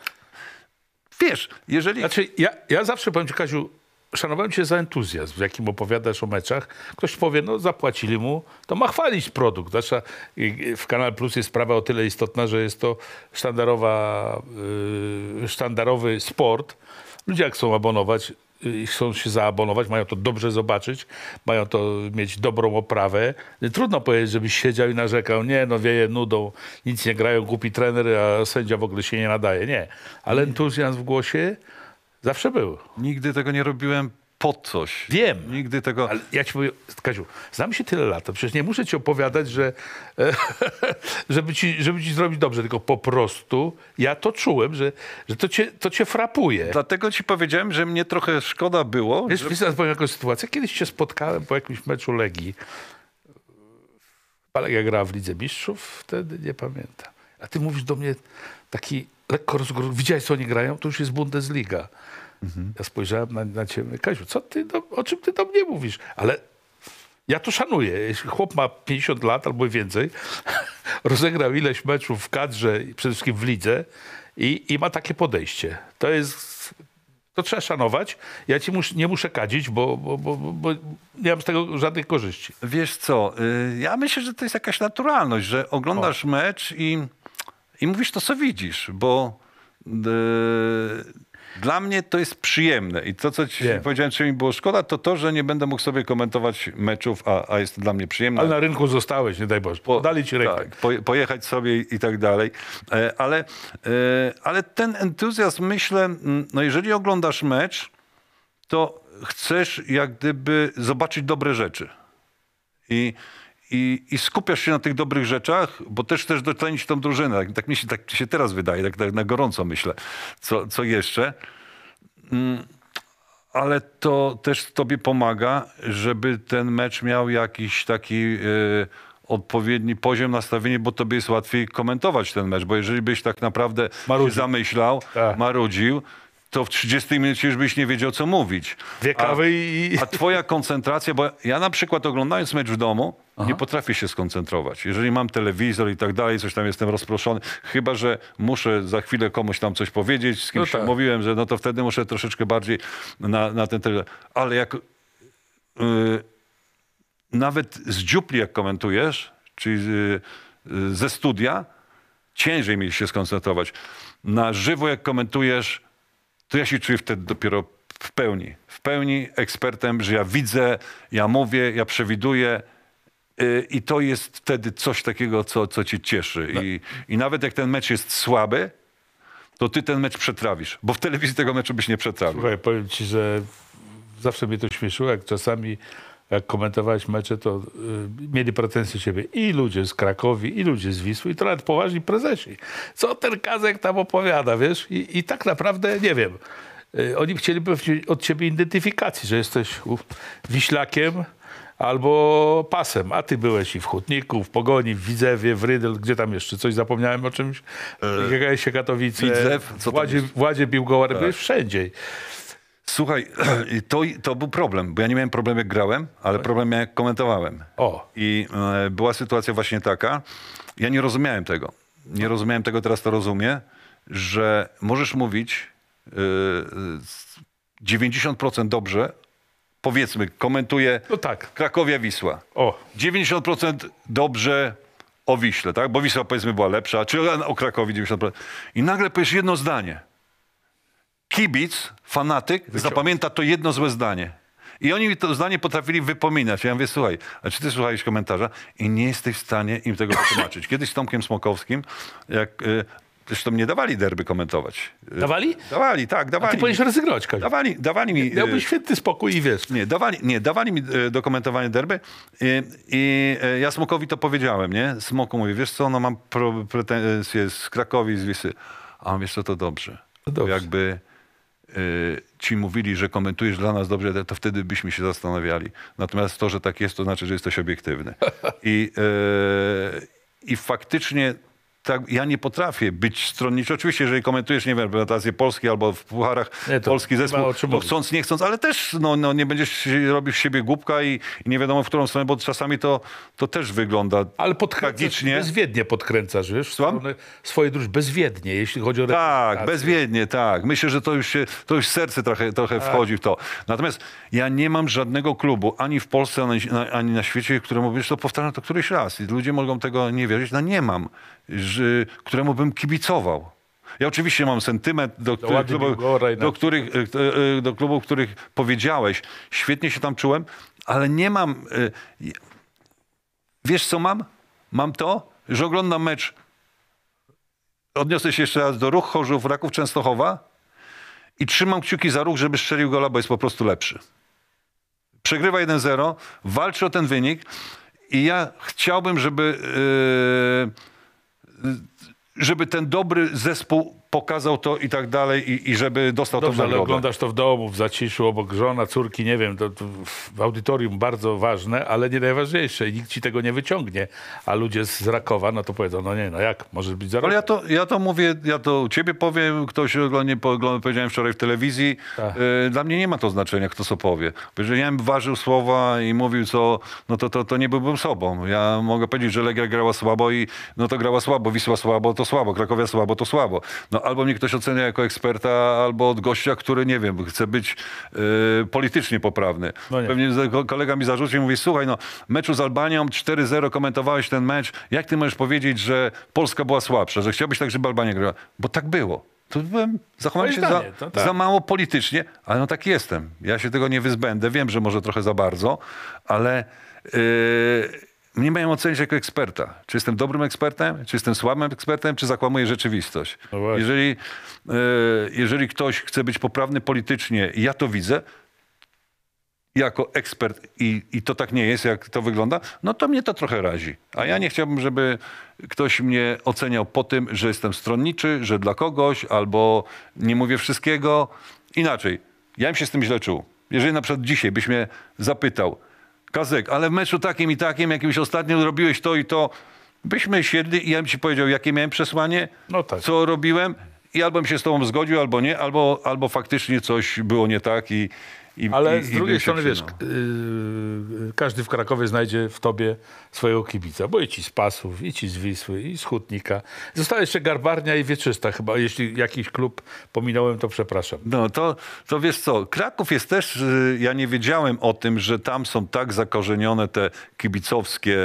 Wiesz, jeżeli... Znaczy, ja, ja zawsze powiem ci, Kaziu, szanowałem cię za entuzjazm, w jakim opowiadasz o meczach. Ktoś powie, no zapłacili mu, to ma chwalić produkt. Zresztą y, y, w Kanal Plus jest sprawa o tyle istotna, że jest to sztandarowa, yy, sztandarowy sport. Ludzie jak chcą abonować, i y, chcą się zaabonować, mają to dobrze zobaczyć, mają to mieć dobrą oprawę. Trudno powiedzieć, żebyś siedział i narzekał, nie, no wieje nudą, nic nie grają, głupi trener, a sędzia w ogóle się nie nadaje. Nie, ale entuzjazm w głosie, Zawsze był. Nigdy tego nie robiłem po coś. Wiem. Nigdy tego... Ale ja ci mówię, Kaziu, znam się tyle lat, to przecież nie muszę ci opowiadać, że e, żeby, ci, żeby ci zrobić dobrze, tylko po prostu ja to czułem, że, że to, cię, to cię frapuje. Dlatego ci powiedziałem, że mnie trochę szkoda było. Wiesz, że... powiem jakąś sytuację. Kiedyś cię spotkałem po jakimś meczu Legii. Legia grała w Lidze Mistrzów, wtedy nie pamiętam. A ty mówisz do mnie taki lekko rozgórę. Widziałeś, co oni grają? To już jest Bundesliga. Mhm. Ja spojrzałem na, na ciebie, Kaziu, co ty do, o czym ty do mnie mówisz? Ale ja to szanuję. Jeśli chłop ma 50 lat albo więcej, rozegrał ileś meczów w kadrze, przede wszystkim w lidze i, i ma takie podejście. To jest... To trzeba szanować. Ja ci mus, nie muszę kadzić, bo, bo, bo, bo, nie mam z tego żadnych korzyści. Wiesz co, y, ja myślę, że to jest jakaś naturalność, że oglądasz o. mecz i i mówisz to, co widzisz, bo e, dla mnie to jest przyjemne i to, co ci powiedziałem, czy mi było szkoda, to to, że nie będę mógł sobie komentować meczów, a, a jest to dla mnie przyjemne. Ale na rynku zostałeś, nie daj Boże. Po, Dali ci rękę. Tak, po, pojechać sobie i, tak dalej. E, ale, e, ale ten entuzjazm, myślę, no jeżeli oglądasz mecz, to chcesz jak gdyby zobaczyć dobre rzeczy. I i, i, skupiasz się na tych dobrych rzeczach, bo też chcesz docenić tą drużynę. Tak, tak mi się, tak się teraz wydaje, tak, tak na gorąco myślę. Co, co jeszcze? Mm, ale to też tobie pomaga, żeby ten mecz miał jakiś taki e, odpowiedni poziom nastawienia, bo tobie jest łatwiej komentować ten mecz, bo jeżeli byś tak naprawdę marudził. zamyślał, tak. marudził, to w 30 minucie już byś nie wiedział, co mówić. Wiekawy a, i... A twoja koncentracja, bo ja na przykład oglądając mecz w domu, Aha. nie potrafię się skoncentrować. Jeżeli mam telewizor i tak dalej, coś tam jestem rozproszony, chyba, że muszę za chwilę komuś tam coś powiedzieć, z kimś no tak. mówiłem, że no to wtedy muszę troszeczkę bardziej na, na ten telewizor. Ale jak... Yy, nawet z dziupli, jak komentujesz, czyli yy, yy, ze studia, ciężej mi się skoncentrować. Na żywo, jak komentujesz, to ja się czuję wtedy dopiero w pełni, w pełni ekspertem, że ja widzę, ja mówię, ja przewiduję, y, i to jest wtedy coś takiego, co, co cię cieszy. No. I, I nawet jak ten mecz jest słaby, to ty ten mecz przetrawisz, bo w telewizji tego meczu byś nie przetrawił. Słuchaj, powiem ci, że zawsze mnie to śmieszyło, jak czasami jak komentowałeś mecze, to y, mieli pretensje ciebie i ludzie z Krakowi, i ludzie z Wisły, i to nawet poważni prezesi. Co ten Kazek tam opowiada, wiesz? I, i tak naprawdę nie wiem. Y, oni chcieliby od ciebie identyfikacji, że jesteś uf, Wiślakiem albo pasem, a ty byłeś i w Hutniku, w Pogoni, w Widzewie, w Rydel, gdzie tam jeszcze? Coś zapomniałem o czymś? E, Jakieś się Katowice, Widzew, co Władzie, Władzie Biłgołar, tak. byłeś wszędzie. Słuchaj, to, to był problem, bo ja nie miałem problemu jak grałem, ale problem miałem jak komentowałem. O. I y, była sytuacja właśnie taka, ja nie rozumiałem tego. Nie rozumiałem tego, teraz to rozumiem, że możesz mówić y, e, 90% dobrze, powiedzmy, komentuje no tak. Krakowia Wisła. O. 90% dobrze o Wiśle, tak? Bo Wisła powiedzmy była lepsza, czy o Krakowie 90%. I nagle powiesz jedno zdanie kibic, fanatyk zapamięta to jedno złe zdanie. I oni mi to zdanie potrafili wypominać. Ja mówię, słuchaj, a czy ty słuchałeś komentarza? I nie jesteś w stanie im tego wytłumaczyć. Kiedyś z Tomkiem Smokowskim, jak y Zresztą mnie dawali derby komentować. Y, dawali? Dawali, tak, dawali. A ty powinieneś rezygnować, Kaziu. Dawali, dawali mi... Miałbyś y, świetny spokój i wiesz. Nie, dawali, nie, dawali mi y, do komentowania derby i, i ja Smokowi to powiedziałem, nie? Smoku mówi, wiesz co, no mam pretensje z Krakowi, z Wisy. A on, wiesz co, to dobrze. To dobrze. Jakby Y, ci mówili, że komentujesz dla nas dobrze, to wtedy byśmy się zastanawiali. Natomiast to, że tak jest, to znaczy, że jesteś obiektywny. I, y, i faktycznie tak, ja nie potrafię być stronniczy. Oczywiście, jeżeli komentujesz, nie wiem, reprezentację Polski albo w pucharach nie, polski zespół, no chcąc, nie chcąc, ale też no, no, nie będziesz robił z siebie głupka i, i, nie wiadomo w którą stronę, bo czasami to, to też wygląda ale tragicznie. bezwiednie podkręcasz, wiesz? Swoje drużyny, bezwiednie, jeśli chodzi o Tak, bezwiednie, tak. Myślę, że to już, się, to już serce trochę, trochę tak. wchodzi w to. Natomiast ja nie mam żadnego klubu, ani w Polsce, ani na, ani na świecie, któremu, mówisz, to powtarzam to któryś raz i ludzie mogą tego nie wierzyć, no nie mam którzy, któremu bym kibicował. Ja oczywiście mam sentyment do, e, e, e, do, klubów, do, których, do których powiedziałeś. Świetnie się tam czułem, ale nie mam... Wiesz co mam? Mam to, że oglądam mecz. Odniosę się jeszcze raz do Ruch Chorzów, Raków Częstochowa i trzymam kciuki za Ruch, żeby strzelił gola, bo jest po prostu lepszy. Przegrywa 1-0, walczy o ten wynik i ja chciałbym, żeby... Yy żeby ten dobry zespół pokazał to i tak dalej i, i żeby dostał Dobrze, to nagrodę. ale oglądasz to w domu, w zaciszu, obok żona, córki, nie wiem, to, to w audytorium bardzo ważne, ale nie najważniejsze i nikt ci tego nie wyciągnie, a ludzie z Rakowa, no to powiedzą, no nie, no jak, może być zarobek. Ale ja to, ja to mówię, ja to u ciebie powiem, ktoś oglądnie, oglądnie powiedziałem wczoraj w telewizji, y, dla mnie nie ma to znaczenia, kto co powie. Jeżeli ja bym ważył słowa i mówił co, no to, to, to nie byłbym sobą. Ja mogę powiedzieć, że Legia grała słabo i no to grała słabo, Wisła słabo, to słabo, Krakowia słabo, to słabo. No albo mnie ktoś ocenia jako eksperta, albo od gościa, który, nie wiem, chce być y, politycznie poprawny. No Pewnie kolega mi zarzucił, mówi, słuchaj, no, meczu z Albanią 4-0 komentowałeś ten mecz, jak ty możesz powiedzieć, że Polska była słabsza, że chciałbyś tak, żeby Albania grała? Bo tak było. To bym zachowałem się za, tak. za, mało politycznie, ale no tak jestem. Ja się tego nie wyzbędę. Wiem, że może trochę za bardzo, ale... Yy, nie mają ocenić jako eksperta. Czy jestem dobrym ekspertem, czy jestem słabym ekspertem, czy zakłamuję rzeczywistość. No jeżeli, e, jeżeli ktoś chce być poprawny politycznie i ja to widzę, jako ekspert i, i to tak nie jest, jak to wygląda, no to mnie to trochę razi. A ja nie chciałbym, żeby ktoś mnie oceniał po tym, że jestem stronniczy, że dla kogoś, albo nie mówię wszystkiego. Inaczej, ja bym się z tym źle czuł. Jeżeli na przykład dzisiaj byś mnie zapytał, Kazek, ale w meczu takim i takim, jakimś ostatnim zrobiłeś to i to, byśmy siedli i ja bym ci powiedział, jakie miałem przesłanie, no tak. co robiłem i albo bym się z tobą zgodził, albo nie, albo, albo faktycznie coś było nie tak i, i, Ale i, z drugiej strony, wiesz, yy, każdy w Krakowie znajdzie w tobie swojego kibica, bo i ci z Pasów, i ci z Wisły, i z Hutnika. Została jeszcze Garbarnia i Wieczysta chyba. Jeśli jakiś klub pominąłem, to przepraszam. No to, to wiesz co, Kraków jest też, yy, ja nie wiedziałem o tym, że tam są tak zakorzenione te kibicowskie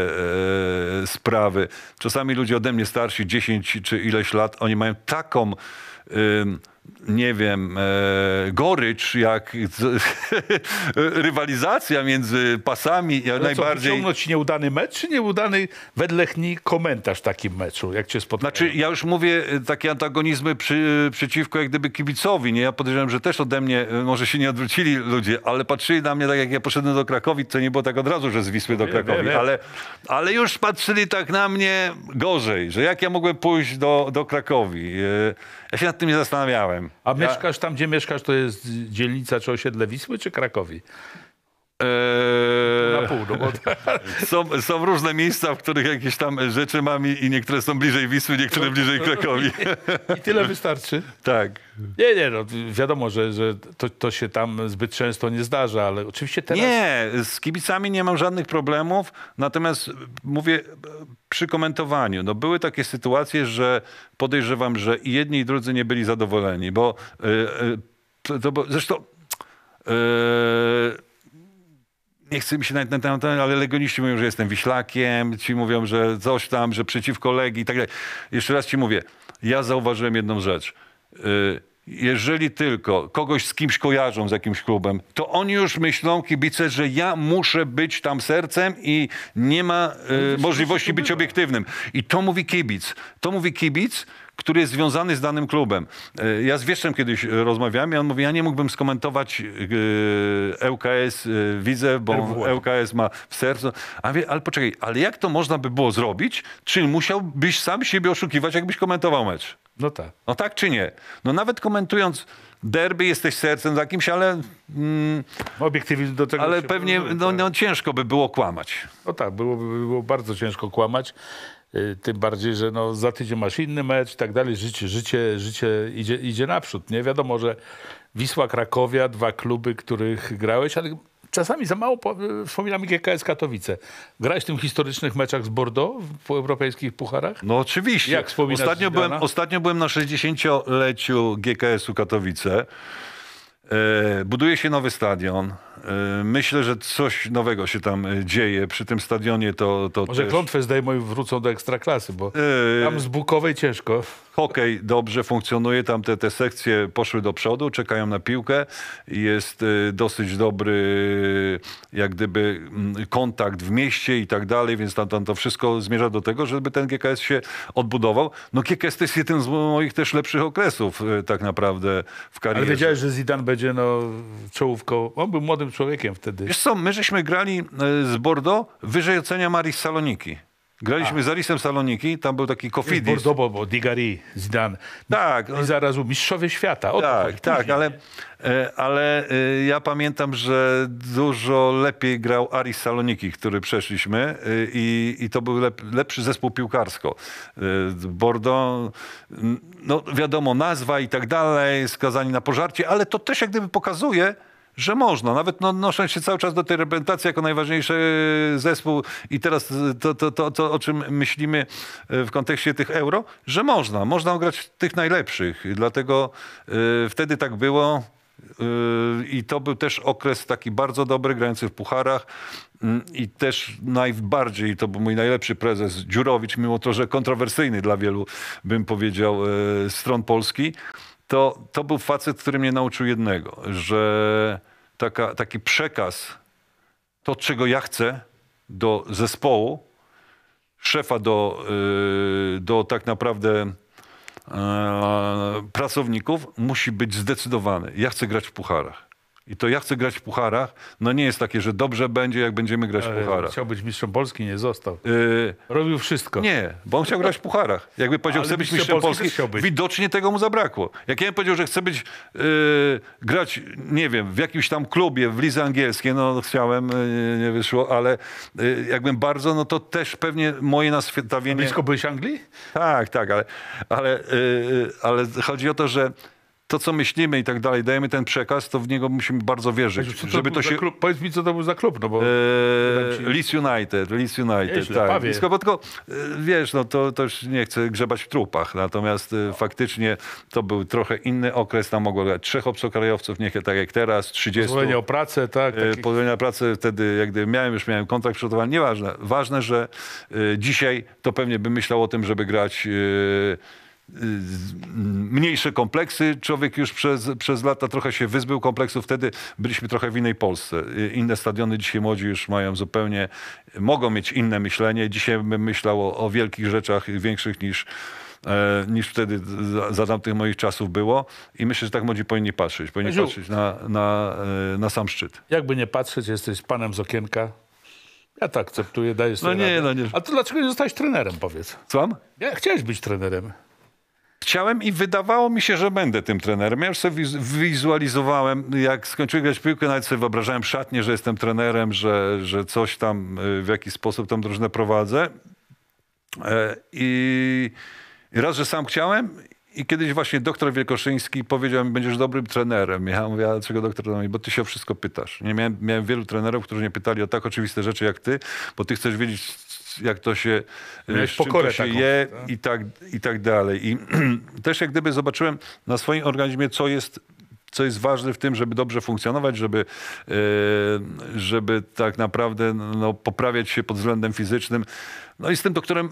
yy, sprawy. Czasami ludzie ode mnie starsi, 10 czy ileś lat, oni mają taką nie wiem, e, gorycz, jak z, rywalizacja między pasami. Ale najbardziej. Co, nieudany mecz, czy nieudany wedle chni komentarz w takim meczu, jak cię spotkają? Znaczy, ja już mówię e, takie antagonizmy przy, e, przeciwko jak gdyby kibicowi, nie? Ja podejrzewam, że też ode mnie, e, może się nie odwrócili ludzie, ale patrzyli na mnie tak, jak ja poszedłem do Krakowi, to nie było tak od razu, że z Wisły do Krakowi, Ale, ale już patrzyli tak na mnie gorzej, że jak ja mogłem pójść do, do Krakowi. Ja się nad tym nie zastanawiałem. A ja... mieszkasz tam, gdzie mieszkasz, to jest dzielnica czy osiedle Wisły, czy Krakowi? Eee, na pół, no są, są różne miejsca, w których jakieś tam rzeczy mam i, i niektóre są bliżej Wisły, niektóre no, bliżej Krakowi. I, I, tyle wystarczy? Tak. Nie, nie, no, wiadomo, że, że to, to się tam zbyt często nie zdarza, ale oczywiście teraz... Nie, z kibicami nie mam żadnych problemów, natomiast mówię przy komentowaniu. No, były takie sytuacje, że podejrzewam, że i jedni i drudzy nie byli zadowoleni, bo... Yy, to, to, zresztą... Yy, nie chcę mi się nawet na temat, ale legioniści mówią, że jestem wiślakiem, ci mówią, że coś tam, że przeciwko Legii i tak dalej. Jeszcze raz ci mówię, ja zauważyłem jedną rzecz. Y, jeżeli tylko kogoś z kimś kojarzą, z jakimś klubem, to oni już myślą, kibice, że ja muszę być tam sercem i nie ma y, możliwości być obiektywnym. I to mówi kibic. To mówi kibic, który jest związany z danym klubem. E, ja z Wieszczem kiedyś rozmawiałem i on mówi, ja nie mógłbym skomentować e, ŁKS e, widzę, bo ŁKS ma w sercu. A ale poczekaj, ale jak to można by było zrobić? Czyli musiałbyś sam siebie oszukiwać, jakbyś komentował mecz. No tak. No tak czy nie? No nawet komentując derby, jesteś sercem za kimś, ale... Mm, Obiektywizm do tego... Ale pewnie powiem, no, tak. no, ciężko by było kłamać. No tak, byłoby było bardzo ciężko kłamać. Y, tym bardziej, że no, za tydzień masz inny mecz i tak dalej. Życie, życie, życie idzie, idzie naprzód. Nie wiadomo, że Wisła, Krakowia, dwa kluby, których grałeś, ale czasami za mało y, wspominam GKS Katowice. Grałeś w tym historycznych meczach z Bordeaux w europejskich pucharach? No oczywiście. Jak ostatnio byłem, ostatnio byłem na 60-leciu GKS-u Katowice. E, buduje się nowy stadion. E, myślę, że coś nowego się tam e, dzieje przy tym stadionie. To, to Może też... klątwę zdejmą i wrócą do Ekstraklasy, bo yy... tam z Bukowej ciężko. Hokej dobrze funkcjonuje, tam te, te sekcje poszły do przodu, czekają na piłkę. Jest dosyć dobry jak gdyby mm, kontakt w mieście i tak dalej, więc tam, tam to wszystko zmierza do tego, żeby ten GKS się odbudował. No GKS to jest jeden z moich też lepszych okresów tak naprawdę w karierze. Ale wiedziałeś, że Zidane będzie no, czołówką. On był młodym człowiekiem wtedy. Wiesz co, my żeśmy grali e, z Bordeaux wyżej ocenia Maris Saloniki. Graliśmy A. z Arisem Saloniki, tam był taki Kofidis. Bordeaux, bo, bo Digari, Zidane. Tak. I zaraz mistrzowie świata. tak, tak, tak ale, e, ale e, ja pamiętam, że dużo lepiej grał Aris Saloniki, który przeszliśmy i, i to był lepszy zespół piłkarsko. Bordeaux, no wiadomo, nazwa i tak dalej, skazani na pożarcie, ale to też jak gdyby pokazuje, że można. Nawet no, noszą się cały czas do tej reprezentacji jako najważniejszy zespół i teraz to, to, to, to, o czym myślimy e, w kontekście tych euro, że można. Można grać tych najlepszych. Dlatego y, wtedy tak było. Y, I to był też okres taki bardzo dobry, grający w pucharach. Mm, I też najbardziej, to był mój najlepszy prezes, Dziurowicz, mimo to, że kontrowersyjny dla wielu, bym powiedział, y, stron Polski to, to był facet, który mnie nauczył jednego, że taka, taki przekaz, to czego ja chcę do zespołu, szefa do, y, do tak naprawdę e, pracowników, musi być zdecydowany. Ja chcę grać w pucharach. I to ja chcę grać w pucharach. No nie jest takie, że dobrze będzie, jak będziemy grać w pucharach. Chciał być mistrzem Polski, nie został. Y, Robił wszystko. Nie, bo on chciał grać w pucharach. Jakby powiedział, chce być mistrzem Polski, Polski być. widocznie tego mu zabrakło. Jak ja bym powiedział, że chcę być, y, grać, nie wiem, w jakimś tam klubie, w lidze angielskiej, no chciałem, y, nie wyszło, ale jakbym bardzo, no to też pewnie moje nastawienie... A blisko byłeś Anglii? Tak, tak, ale, ale, ale chodzi o to, że to, co myślimy i tak dalej, dajemy ten przekaz, to w niego musimy bardzo wierzyć. To żeby to się... Klub? Powiedz mi, co to był za klub, no bo... Eee, Leeds United, Leeds United, tak. Blisko, bo tylko, e, wiesz, no to, to już nie chcę grzebać w trupach, natomiast no. faktycznie to był trochę inny okres, tam mogło grać trzech obcokrajowców, nie tak jak teraz, 30. Pozwolenie o pracę, tak. E, takich... Pozwolenie o pracę wtedy, jak gdy miałem, już miałem kontrakt przygotowany, nieważne. Ważne, że dzisiaj to pewnie bym myślał o tym, żeby grać... Yy, Y, mm, mniejsze kompleksy. Człowiek już przez, przez lata trochę się wyzbył kompleksów. Wtedy byliśmy trochę w innej Polsce. Y, inne stadiony dzisiaj młodzi już mają zupełnie, mogą mieć inne myślenie. Dzisiaj bym myślał o, o wielkich rzeczach, większych niż e, niż wtedy za, za tamtych moich czasów było. I myślę, że tak młodzi powinni patrzeć. Powinni Ziu. patrzeć na, na, e, na sam szczyt. Jakby nie patrzeć, jesteś panem z okienka. Ja to akceptuję, daję no sobie No nie, radę. no nie. A to dlaczego nie zostałeś trenerem, powiedz? Słucham? Ja chciałeś być trenerem chciałem i wydawało mi się, że będę tym trenerem. Ja już sobie wizualizowałem, jak skończyłem grać piłkę, nawet sobie wyobrażałem szatnie, że jestem trenerem, że, że coś tam, e, w jakiś sposób tam drużynę prowadzę. E, I raz, że sam chciałem i kiedyś właśnie doktor Wielkoszyński powiedział mi, będziesz dobrym trenerem. Ja mówię, a czego doktor? bo ty się o wszystko pytasz. Nie miałem, miałem wielu trenerów, którzy nie pytali o tak oczywiste rzeczy jak ty, bo ty chcesz wiedzieć, jak to się, no e, Miałeś to się taką, je tak? I, tak, i tak dalej. I też jak gdyby zobaczyłem na swoim organizmie, co jest co jest ważne w tym, żeby dobrze funkcjonować, żeby, e, żeby tak naprawdę no, poprawiać się pod względem fizycznym. No i z tym doktorem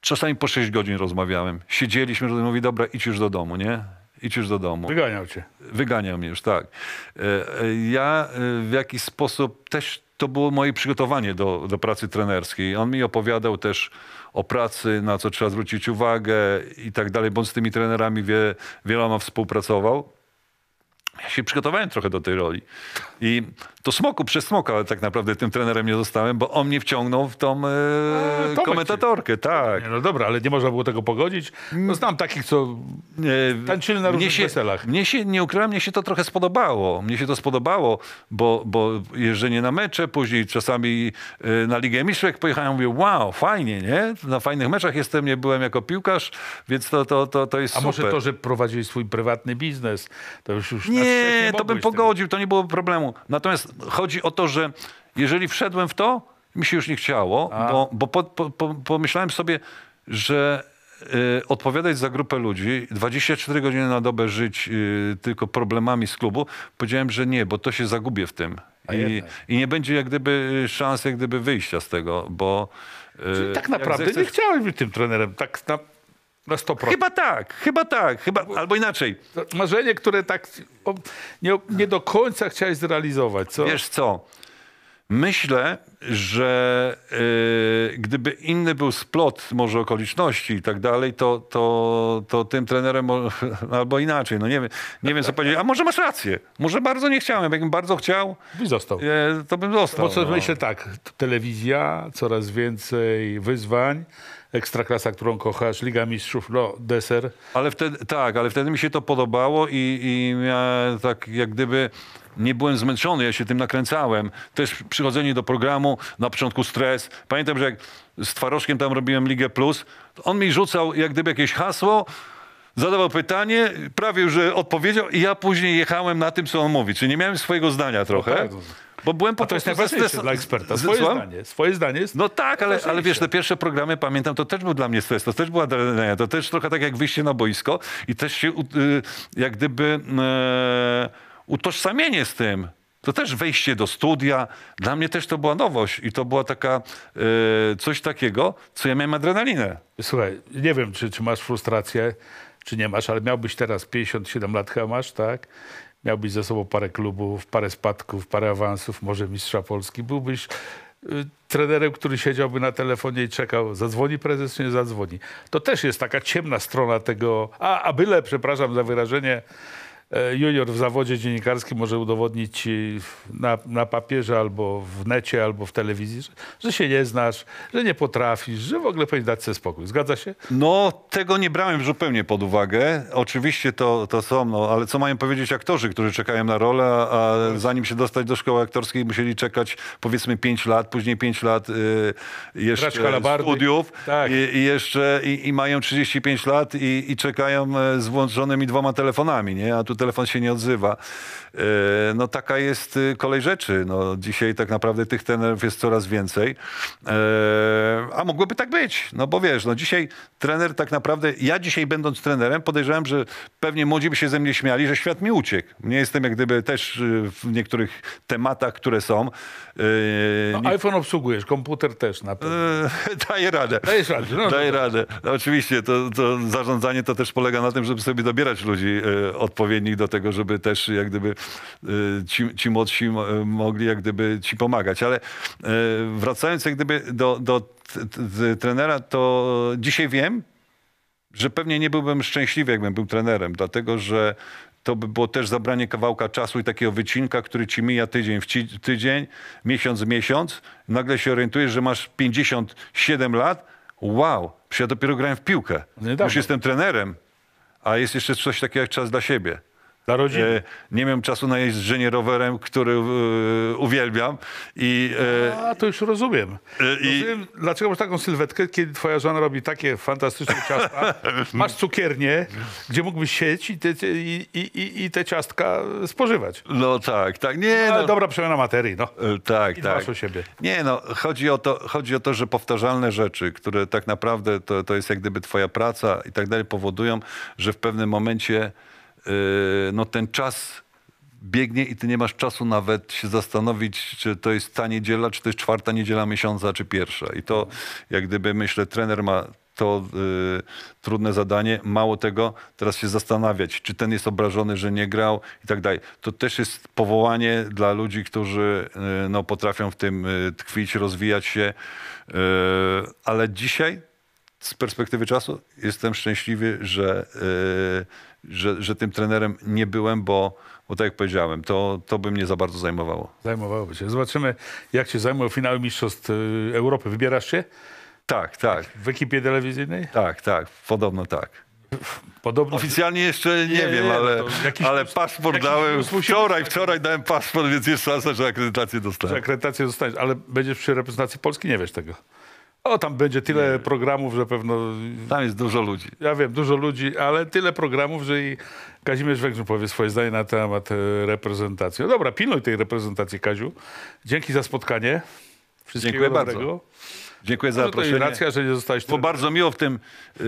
czasami po 6 godzin rozmawiałem. Siedzieliśmy, mówi, dobra, idź już do domu, nie? idź już do domu. Wyganiał cię. Wyganiał mnie już, tak. E, e, ja e, w jakiś sposób też to było moje przygotowanie do, do pracy trenerskiej. On mi opowiadał też o pracy, na co trzeba zwrócić uwagę i tak dalej, bo z tymi trenerami wie, wieloma współpracował ja się przygotowałem trochę do tej roli. I to smoku przez smoka tak naprawdę tym trenerem nie zostałem, bo on mnie wciągnął w tą e, e komentatorkę, tak. Nie, no dobra, ale nie można było tego pogodzić. No znam takich, co tańczyli na różnych mnie się, weselach. Mnie się, nie ukrywam, mnie się to trochę spodobało. Mnie się to spodobało, bo, bo jeżdżenie na mecze, później czasami e, na Ligę Mistrzów, jak pojechałem, mówię, wow, fajnie, nie? Na fajnych meczach jestem, nie byłem jako piłkarz, więc to, to, to, to jest A super. może to, że prowadzili swój prywatny biznes, to już, już nie, nie, to bym pogodził, to nie było problemu. Natomiast chodzi o to, że jeżeli wszedłem w to, mi się już nie chciało, A. bo, bo po, po, po, pomyślałem sobie, że y, odpowiadać za grupę ludzi, 24 godziny na dobę żyć y, tylko problemami z klubu, powiedziałem, że nie, bo to się zagubię w tym. I, I, nie będzie jak gdyby y, szans, jak gdyby wyjścia z tego, bo... Y, Czyli tak naprawdę nie chciałem być tym trenerem. Tak, na, na 100%. Chyba tak, chyba tak, chyba, albo inaczej. Marzenie, które tak nie, nie do końca chciałeś zrealizować. Co? Wiesz co? Myślę, że yy, gdyby inny był splot może okoliczności i tak dalej, to, to, to tym trenerem albo inaczej, no nie wiem, nie wiem co powiedzieć, a może masz rację, może bardzo nie chciałem, jakbym bardzo chciał, By został. Yy, to bym został. Bo co, no. myślę tak, telewizja, coraz więcej wyzwań, Ekstraklasa, którą kochasz, Liga Mistrzów, no, deser. Ale wtedy, tak, ale wtedy mi się to podobało i, i ja tak jak gdyby nie byłem zmęczony, ja się tym nakręcałem. Też przychodzenie do programu, na początku stres. Pamiętam, że jak z Twarożkiem tam robiłem Ligę Plus, on mi rzucał jak gdyby jakieś hasło, zadawał pytanie, prawie już odpowiedział i ja później jechałem na tym, co on mówi. Czyli nie miałem swojego zdania no trochę. Tak, no tak. Bo byłem po A to jest najważniejsze dla eksperta. Swoje Złam? zdanie. Swoje zdanie jest No tak, ale, ale wiesz, te pierwsze programy, pamiętam, to też był dla mnie stres, to też była adrenalina, to też trochę tak jak wyjście na boisko i też się y, jak gdyby e, utożsamienie z tym, to też wejście do studia. Dla mnie też to była nowość i to była taka y, coś takiego, co ja miałem adrenalinę. Słuchaj, nie wiem, czy, czy masz frustrację, czy nie masz, ale miałbyś teraz 57 lat chyba masz, tak? miał być ze sobą parę klubów, parę spadków, parę awansów, może mistrza Polski, byłbyś y, trenerem, który siedziałby na telefonie i czekał, zadzwoni prezes czy nie zadzwoni. To też jest taka ciemna strona tego, a, a byle, przepraszam za wyrażenie, E, junior w zawodzie dziennikarskim może udowodnić e, na, na papierze albo w necie, albo w telewizji, że, że, się nie znasz, że nie potrafisz, że w ogóle powinien dać sobie spokój. Zgadza się? No, tego nie brałem zupełnie pod uwagę. Oczywiście to, to są, no, ale co mają powiedzieć aktorzy, którzy czekają na rolę, a zanim się dostać do szkoły aktorskiej musieli czekać powiedzmy 5 lat, później 5 lat y, jeszcze studiów tak. i, i, jeszcze i, i, mają 35 lat i, i czekają e, z włączonymi dwoma telefonami, nie? A tu telefon się nie odzywa. E, no taka jest y, kolej rzeczy. No, dzisiaj tak naprawdę tych trenerów jest coraz więcej. E, a mogłoby tak być, no bo wiesz, no dzisiaj trener tak naprawdę, ja dzisiaj będąc trenerem podejrzewam, że pewnie młodzi by się ze mnie śmiali, że świat mi uciekł. Nie jestem jak gdyby też y, w niektórych tematach, które są. E, no, iPhone obsługujesz, komputer też na pewno. Daję radę. Dajesz radę. No, no Daję radę. No, oczywiście, to, to zarządzanie to też polega na tym, żeby sobie dobierać ludzi odpowiednio do tego, żeby też jak gdyby y, ci, ci młodsi mogli jak gdyby ci pomagać. Ale y, wracając jak gdyby do, do trenera, to dzisiaj wiem, że pewnie nie byłbym szczęśliwy, jakbym był trenerem, dlatego że to by było też zabranie kawałka czasu i takiego wycinka, który ci mija tydzień w tydzień, miesiąc w miesiąc. Nagle się orientujesz, że masz 57 lat. Wow, przecież ja dopiero grałem w piłkę. Niedawno. Już jestem trenerem, a jest jeszcze coś takiego jak czas dla siebie. Dla rodziny. E, nie miałem czasu na jeżdżenie rowerem, który e, uwielbiam. I, e, A, to już rozumiem. I... rozumiem. Dlaczego masz taką sylwetkę, kiedy twoja żona robi takie fantastyczne ciasta? masz cukiernię, gdzie mógłbyś siedzieć i te, i, i, i te ciastka spożywać. No tak, tak. Nie, no, ale no. dobra przemiana materii, no. Tak, I tak. siebie. Nie, no, chodzi o, to, chodzi o to, że powtarzalne rzeczy, które tak naprawdę to, to jest jak gdyby twoja praca i tak dalej, powodują, że w pewnym momencie Y, no ten czas biegnie i ty nie masz czasu nawet się zastanowić, czy to jest ta niedziela, czy to jest czwarta niedziela miesiąca, czy pierwsza. I to jak gdyby myślę, trener ma to y, trudne zadanie. Mało tego, teraz się zastanawiać, czy ten jest obrażony, że nie grał i tak dalej. To też jest powołanie dla ludzi, którzy y, no, potrafią w tym y, tkwić, rozwijać się. Y, ale dzisiaj z perspektywy czasu jestem szczęśliwy, że y, że, że tym trenerem nie byłem, bo, bo tak jak powiedziałem, to, to by mnie za bardzo zajmowało. Zajmowałoby się. Zobaczymy, jak się zajmują finały Mistrzostw y, Europy. Wybierasz się? Tak, tak. W ekipie telewizyjnej? Tak, tak. Podobno tak. Podobno... Oficjalnie jeszcze nie, nie wiem, no ale, ale paszport dałem wczoraj, wczoraj dałem paszport, więc jest szansa, że akredytację dostanę. Że akredytację dostaniesz, ale będziesz przy reprezentacji Polski, nie wiesz tego. O, tam będzie tyle nie. programów, że pewno... Tam jest dużo ludzi. Ja wiem, dużo ludzi, ale tyle programów, że i Kazimierz Węgrzyn powie swoje zdanie na temat e, reprezentacji. No dobra, pilnuj tej reprezentacji, Kaziu. Dzięki za spotkanie. Wszystkiego Dziękuję dobrego. bardzo. Dziękuję za no zaproszenie. To racja, że nie zostałeś... Bo bardzo miło w tym y,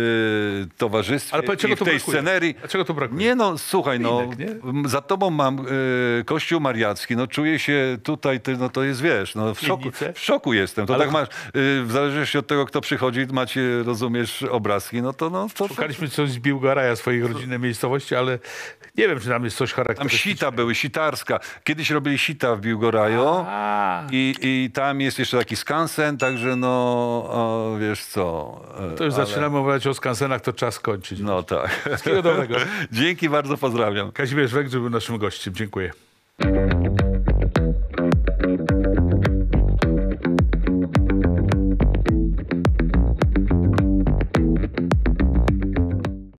towarzystwie Ale i w tej brakuje? scenerii. A czego to brakuje? Nie no, słuchaj, no, za tobą mam y, Kościół Mariacki, no czuję się tutaj, ty, no to jest, wiesz, no w szoku, w szoku jestem. To Ale... tak masz, y, w zależności od tego, kto przychodzi, macie, rozumiesz, obrazki, no to... No, to Szukaliśmy coś z Biłgaraja, swojej rodzinnej miejscowości, ale nie wiem, czy tam jest coś charakterystycznego. Tam sita były, sitarska. Kiedyś robili sita w Biłgorajo i, i tam jest jeszcze taki skansen, także no o, wiesz co... E, to już ale... zaczynamy mówić o skansenach, to czas kończyć. No tak. Wszystkiego dobrego. Dzięki bardzo, pozdrawiam. Kazimierz Węgrzy był naszym gościem. Dziękuję.